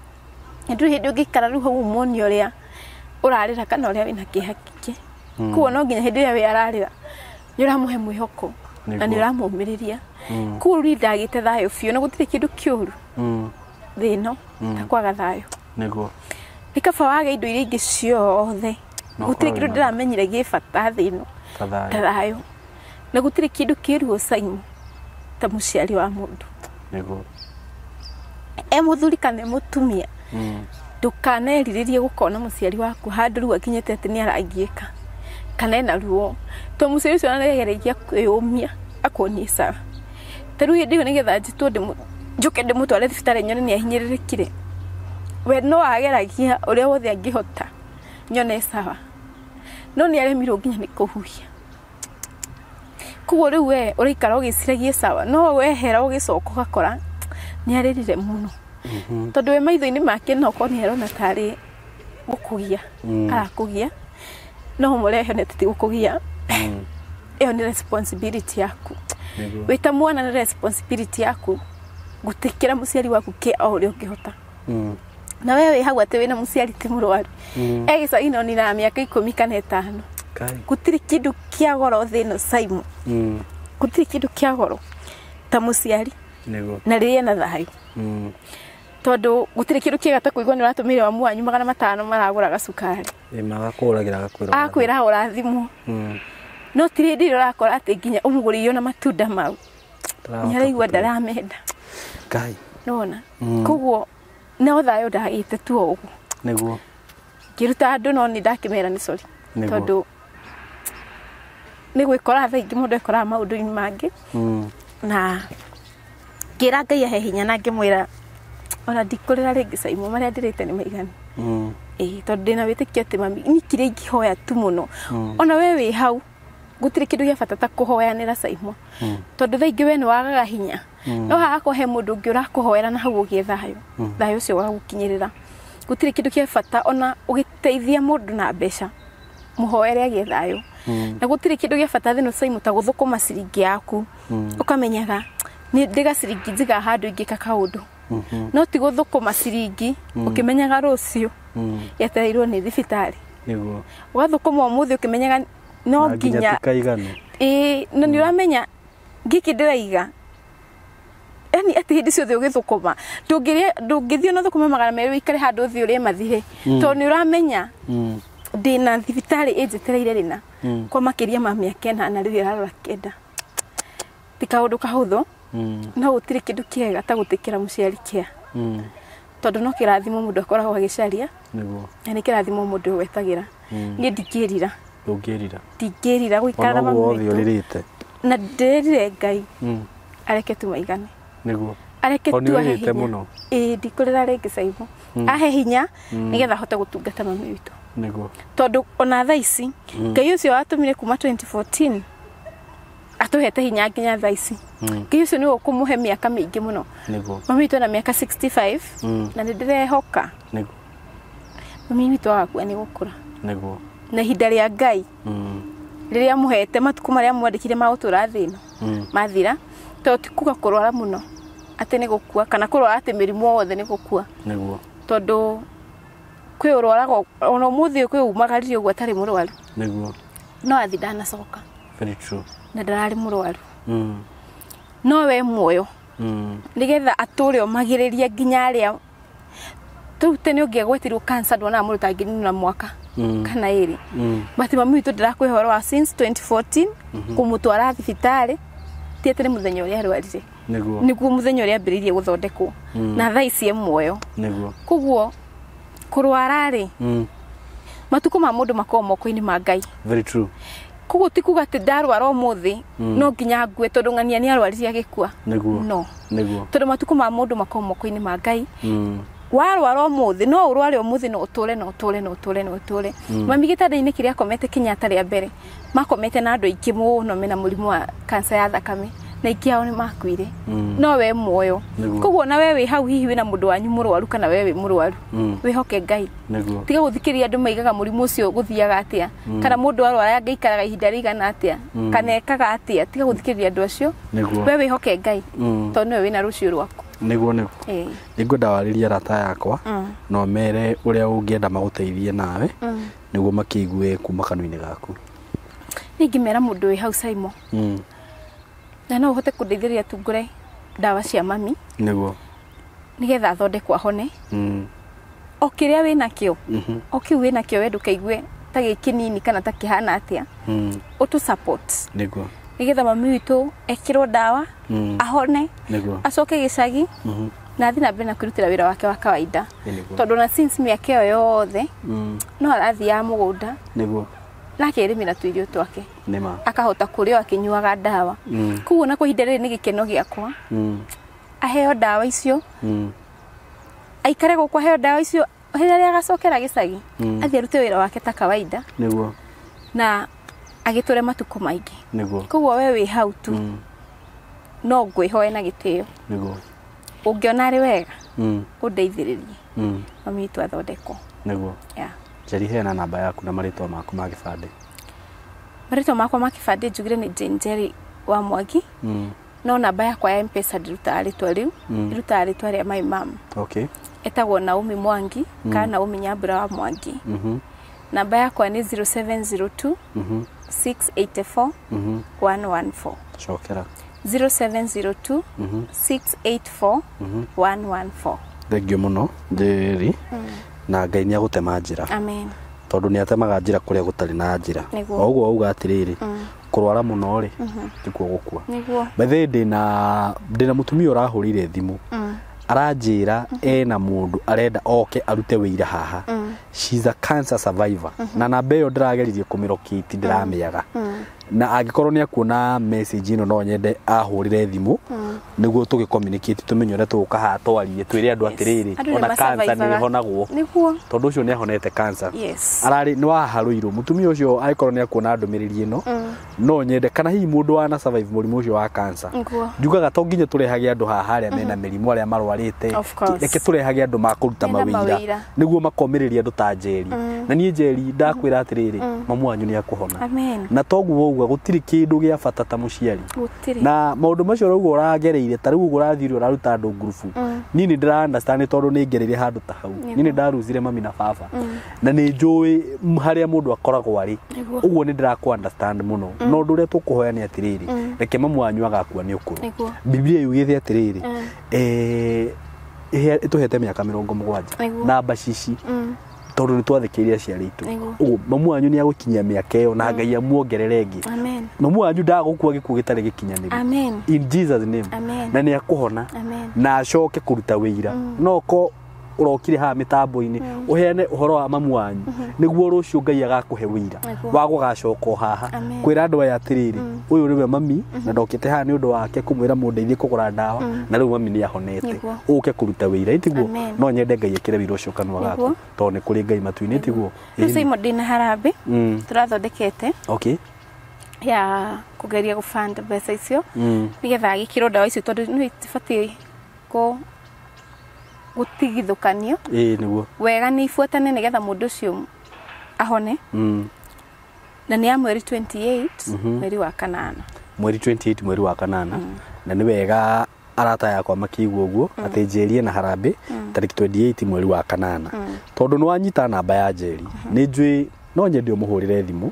nduri hindi ungikara riu hau moni uria urarira kana uria wina kihakiki hmm. kuo no nginya hindi iria we ararira ni uramuhe mwihoko na nä å ramå hmm. kuo rä ndagä te thayå biå na gå tirä kä ndå kä å ru hmm. thä no ta kwaga thayå nä kaba waga indo iria ingä ciothe gå tirä kä ndå ndä ramenyire gä bata thä no ta thayå na gå tirä kä ndå ta muciari wa mundu niguo e muthuri kana e mutumia hmm. ndukaneriririe gukona muciari waku handu riu akinyite ati ni arangiika kana ena ruo to muciari ucio naregereirie kwiyumia akonie sawa ta riu hindi iyo nigetha njitwo njuke ndimutware thibitari nyone ni ahinyiririkire we no ageragia uria wothe angihota nyone sawa no ni aremirwo nginya ni kuhuhia koguo rä u we å raikara sawa no wehera å gä coka å gakora nä arä rire må no we mhm. maitho ini make no nä arona tarä gå kå gia mm. arakå no må rehe nä titi gå kå gia mm. *laughs* responsibility yaku wä ta mwana nä responsibility yaku gå tä waku ke o å rä hota na we wä hau atä wä na må ciari ti må rwaru mm. egä cagino nina mä aka kana ä thirikari gutirä kä ndå goro thä saimu caimå mm. gutirä kä ndå goro ta må ciari na rä na ena thayå mm. tondå gåtirä kä ndå kä gata kå igua nä å ratå mä re wamu wanyu magana matano maragå raga cukari magakå ragä ra akwä ra å mm. no tiri ndä rä årakora atä nginya å må gå rä irio na matunda mau nä araigua ndaramenda nona kuguo no thayå ndagä te tu o å guo ngä ruta andå no nä ndakä mera nä cori tondå nä gwä koraga thaingä må ndå ekoraga maå ndå-inä mangä mm. na ngä ra ngai ahe hinya na ngä mwä ra ona ndikå rä ra rä ngä caimå marä a ndä rä te nä maigani ä mm. tondå ndä na wä tä kia atä mami ni kä rä ingä hoya tu må no mm. ona we wä hau gå tirä kä ndå gä a bata ta kå hoyanä ra caimå tondå thaingä we nä wagaga hinya no hagakorwo he må ndå å ngä å rakå hoera na hau å gä e thayå thayå å cio wagå kinyä rä ra gå tirä kä ndå gä bata ona å gä teithia må ndå na mbeca må hoere agä e thayå na gutirä kä ndå gä bata thä no ta gå ma ciringi yaku å ni ndiga gaciringi ziga handu ingika kaundu no ti gå thå kå ma ciringi å kä menyaga rå ciå yetereirwo nä thibitarä å no nginya ä no nä å ramenya ngä ndä raiga yani atä hä ciothe å gä thå kå ma ndå ngä na thukuma kå ma magana merä å ikare handå thä å rä mathirä mm. tondå nä å ramenya mm ndina thibitarä ä njä tereire rä na mm. kwa makä ria ma mä aka ena na rä u ärarora kenda ti kaå ndå kahå thå mm. no gå tirä kä ndå käega ta gå tä kä ra må ciari kä a mm. tondå no kä rathimo må ndå akoragwo agä caria na nä kä rathimo må ndå wetagä ra niä ndingä rira ndingä rira gå ikara na ndä rire ngai areke tu maigane areke tu ahe hinya ä ndikå rä ra rä ngä caimo ahe hinya nä getha hote gå tungata mami witå niguo tondu ona tha ici mm. ngai ucio watumire kuma 2014 atuhete hinya nginya tha ici mm. ngai ucio niwe ukumuhe miaka miingi muno mami witu mm. na miaka 65 na nego mami witu agakua ni gukura na ihinda ria ngai riria muhete matuku maria mwandikire ma gutura thina mathira to ti kuga kurwara muno ati ni gukua kana kurwara ati mirimu wothe ni gukua tondu kwä å rwaragwo ona å må thä kwä umagaririe å guo atarä må rwaru no athi ndanacoka na ndararä må rwaru mm. no we muoyo mm. nä getha atå re omagä rä rie nginya arä a tå u tene å ngä agwetirwo ndonaga må ndå tangä nina mwaka mm. kana ä rä bati witå ndä horo wa kå må mm-hmm. twara thibitarä tietene må thenya å rä a arwarire nä guo må thenya å rä a ambä rä irie gå thondekwo na thaa icie muoyo koguo kurwara rä mm. matukå ma må ndå makoragwo moko-inä ma ngai koguo ti kuga atä ndarwara å må thä hmm. no nginya ngue tondå ng'ania nä arwarire agä kua no tondå matukå ma må ndå makoragwo moko-inä ma ngai mm må thä no å tå no uture no uture no uture no uture re hmm. mami gitandaini kiria komete kinyata a mbere makomete na andu aingi muno mena rimå wa kansa ya thakame na ikiao ni makuire mm. no we muoyo koguo na we wä hau hihi må ndå wanyu rwaru kana we wi murwaru mm. hoke ngai tiga guthikiria andå maigaga murimu ucio guthiaga atia mm. kana mundu arwara ngaikaraga ihinda riigana atia kana ekaga atia tiga guthikiria andå acio we hoke ngai wä na rå rucio rwaku nä niguo ningwenda ria rata yakwa no mere enda magå teithie nawe makä igue kuma kanua-inĩ gaku må ndå wä hau caimo na no uhote kundeithĩrĩria tu ngure ndawa cia mami nĩguo nigetha athondekwo ahone mm. o kĩrĩa wĩna kĩo mm -hmm. o kĩu wĩna kĩo we ta gikinini kana ta kihana atia mm. utu support nĩguo nigetha mami witũ ekĩrwo ndawa mm. ahone nĩguo acoke gĩcagi mm -hmm. na athiĩ na mbere na kwĩrutĩra wĩra wake wa kawaida tondũ na since ä yo yothe mm. no arathiaga mũgũnda nĩguo na ra tu irio twake nima akahota kuria akinyuaga ndawa mm. kuguo na kwa ihinda rĩrĩ nĩ gĩkeno mm. aheo ndawa icio mm. aikare gũkũ aheo dawa icio rĩrĩa agacokera gĩcagi mm. athiĩ arute wake ta kawaida nĩguo na agĩtũre matukũ maingĩ nĩguo koguo we wĩ hau tu mm. no ngwĩhoe na gĩtĩo nĩguo ũngĩona arĩ wega mm. ũndeithĩrĩrie mm. mami witũ athondekwo nĩguo yeah. njeri hena namba yaku na marĩtwa maku ma marito makwa ma kibandä njugire ni jenjeri wa mwangi mm. no namba yakwa ya mpesa ndirutaga rä twa rä u mm. irutaga rä a mai mam okay. etagwo naomi mwangi mm. kana naomi nyambura wa mwangi mm -hmm. namba yakwa nä 0702 mhm. mhm. mhm. mm -hmm. 684 mm -hmm. 114 0702 mm -hmm. 684 114 thengio må no njeri na ngai nä agå tema njä tondu ni atemaga njira kuria gutari na njira o uguo auga atiriri kurwara muno ri må tumia å rahå ndina ire urahurire thimu aranjira ena mundu arenda oke arute ira haha mm. she's a cancer survivor mm-hmm. na namba iyo ndä kumirokiti aga na angĩkorwo ni akuona message ino no nyende ahurire thimu hmm. niguo tugi communicate tumenye tũmenye ũrĩa ha twarie twire andu atiriri ona cancer ni nĩ niguo tondu ucio ni ahonete cancer ararĩ nĩ waharũirwo mũtumia ũcio angĩkorwo nĩ akuona ndũmĩrĩri ino hmm. no nyende kana hihi mundu wana survive mũrimũ ucio wa cancer njugaga to nginya tũrehage andũ haha arĩa mena hmm. mĩrimũ arĩa marwarite reke turehage andu makuruta mawira niguo makomiriria andu andũ ta njeri na nie njeri ndakwira atiriri mamu wanyu akuhona amen na toguo ũraigua gũtirĩ kĩndũ gĩa bata ta mũciari na maũndũ macio ũraigua ũragereire ta rĩu ũguo ũrathiĩ ũraruta andũ ngurubu mm. niĩ nĩ ndĩra understand tondũ nĩ ngereire handũ ta hau niĩ nĩ ndaruzire mami na baba mm. na nĩ njũĩ harĩa mũndũ akoragwo arĩ ũguo nĩ ndĩrakũ understand mũno mm. na ũndũ ũrĩa tũkũhoya nĩ atĩrĩrĩ reke mamu wanyu agakua nĩ ũkũrũ bibilia yugĩte atĩrĩrĩ eh, ĩtũhete mĩaka mĩrongo mũgwanja na mbacici tondå nä twathäkä ire aciari aitå å mamu wanyu nä agå kinyia mä aka ä yo na ngai amuongerere ngä mamu wanyu ndagå kua gä kuo gä tarä gä kinyanä na nä akå hona na acoke kå ruta wä ira mm. noko urokire ha mitambo-ini uheane mm. uhoro wa mamu wanyu mm-hmm. niguo rucio ngai agakuhe wira wa gugacoka haha kwira andu aya atiriri uyu mm. niwe mami na mm-hmm. ndokite haha ni undu wake kumwira mundeithie kugura ndawa mm. na riu mami ni ahonete uke kuruta wira itiguo no nyende ngai ekire wira ucio kanwa gaku to ni kuri ngai matuini itiguo imo ndina harambi turathondekete okay ya kugeria gufanda besa icio nigetha gikiro ndawa icio tondu nä ko gutigithukanio ii niguo wega ni ifuatane nigetha mundu ucio ahone mm. na ni ya mweri 28 mhm. mweri wa kanana mweri 28 mweri wa kanana na ni wega arata yakwa makiigua guo mm. atä njärie na harambä mm. tarä ki 28 mweri wa kanana mm. mm. mm. mm. tondå nä wanyita namba ya njeri mm nä njui no nyende thimå thimu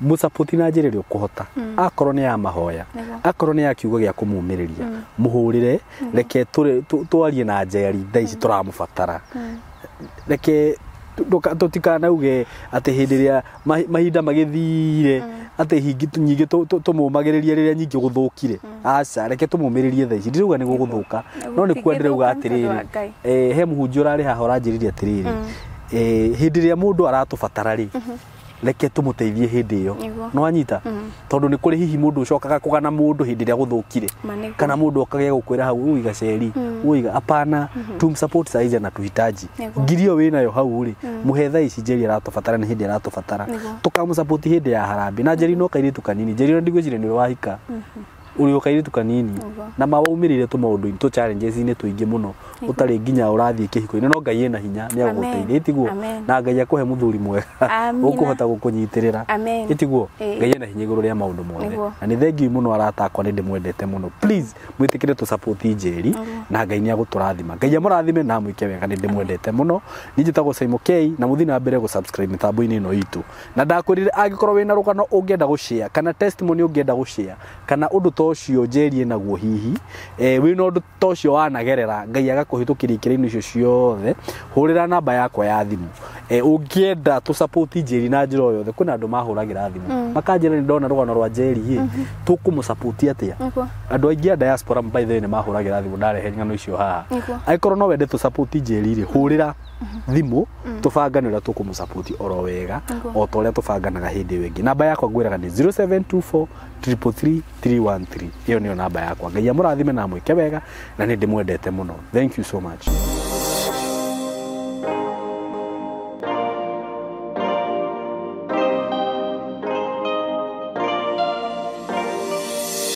musaputi na kå hota hmm. akorwo ni ya mahoya akorwo ni ya kiugo hå kumumiriria muhurire hmm. hmm. reke twarie na njeri thaa ici batara reke tutikanauge atä hä ndä ä rä a mahinda magä thire atä nyingä tå må magä rä ria rä rä a nyingä gå thå kire aca reke tå må mä rä rie thaici nä gå gå thå ka no nä kuo ndä rauga atä rä rä he må hunji å rarä haha rä rie atä rä rä hindi ria mundu aratubatara ri mhm. reke tumuteithie hindi iyo no anyita mhm. tondu ni kuri hihi mundu ucokaga kugana mundu hindi ria guthukire kana mundu okage gukwira hau uiga ceri mhm. uiga apana tum support size na tuhitaji ngiri iyo wina yo hau ri muhe tha ici njeri aratubatara ni hindi aratubatara tukamu support hindi ya harambi na jeri no kairitu kanini jeri no ndigwicire ni wahika uri å kairä tu na mawaumä rä ire tå maå ndå tå inä tå ingä må no å tarä nginya å rathiä kä hiko no ngai ä na hinya ni agå teithä ä tiguo na ngai akå he må thuri mwega å kå hota gå kå nyitä ngai ä na hinya igå rå rä a maå ndå mothe na nä thengiui må no aratakwa nä ndä mwendete må no mwä tä kä re tå njeri na ngai nä agå tå rathima ngai amå na mwä ke wega nä ndä mwendete må no nä njätagwo caimo k na må thiä na mbere gå mitambo-inä ä no itå na ndakwä rä re angä korwo wä na rå gano kana testimony ngä enda kana å ndå ucio njerie naguo hihi wä na å ndå ta å cio wanagerera ngai agakå hä tå kä ria ikä icio ciothe hå rä ra namba yakwa ya thimå å ngä enda tå njeri na njä ra yothe kwä na andå mahå ragä ra thimå mm. makanjä ra nä ndona rå gano rwa njeri tå kå må atä a andå aingä a diaspora mbaithe nä mahå ragä ra thimå ndarehe icio haha angä korwo no wende tå njeri rä hå rä ra thimå tå banga nä å rä a tå kå må oro wega o ta å rä a tå banganaga hä ndä ä ngä namba yakwa ngwä raga nä ä yo nä yo namba yakwa ngai a må rathime na mwä ke wega na nä ndä mwendete må no thank you so much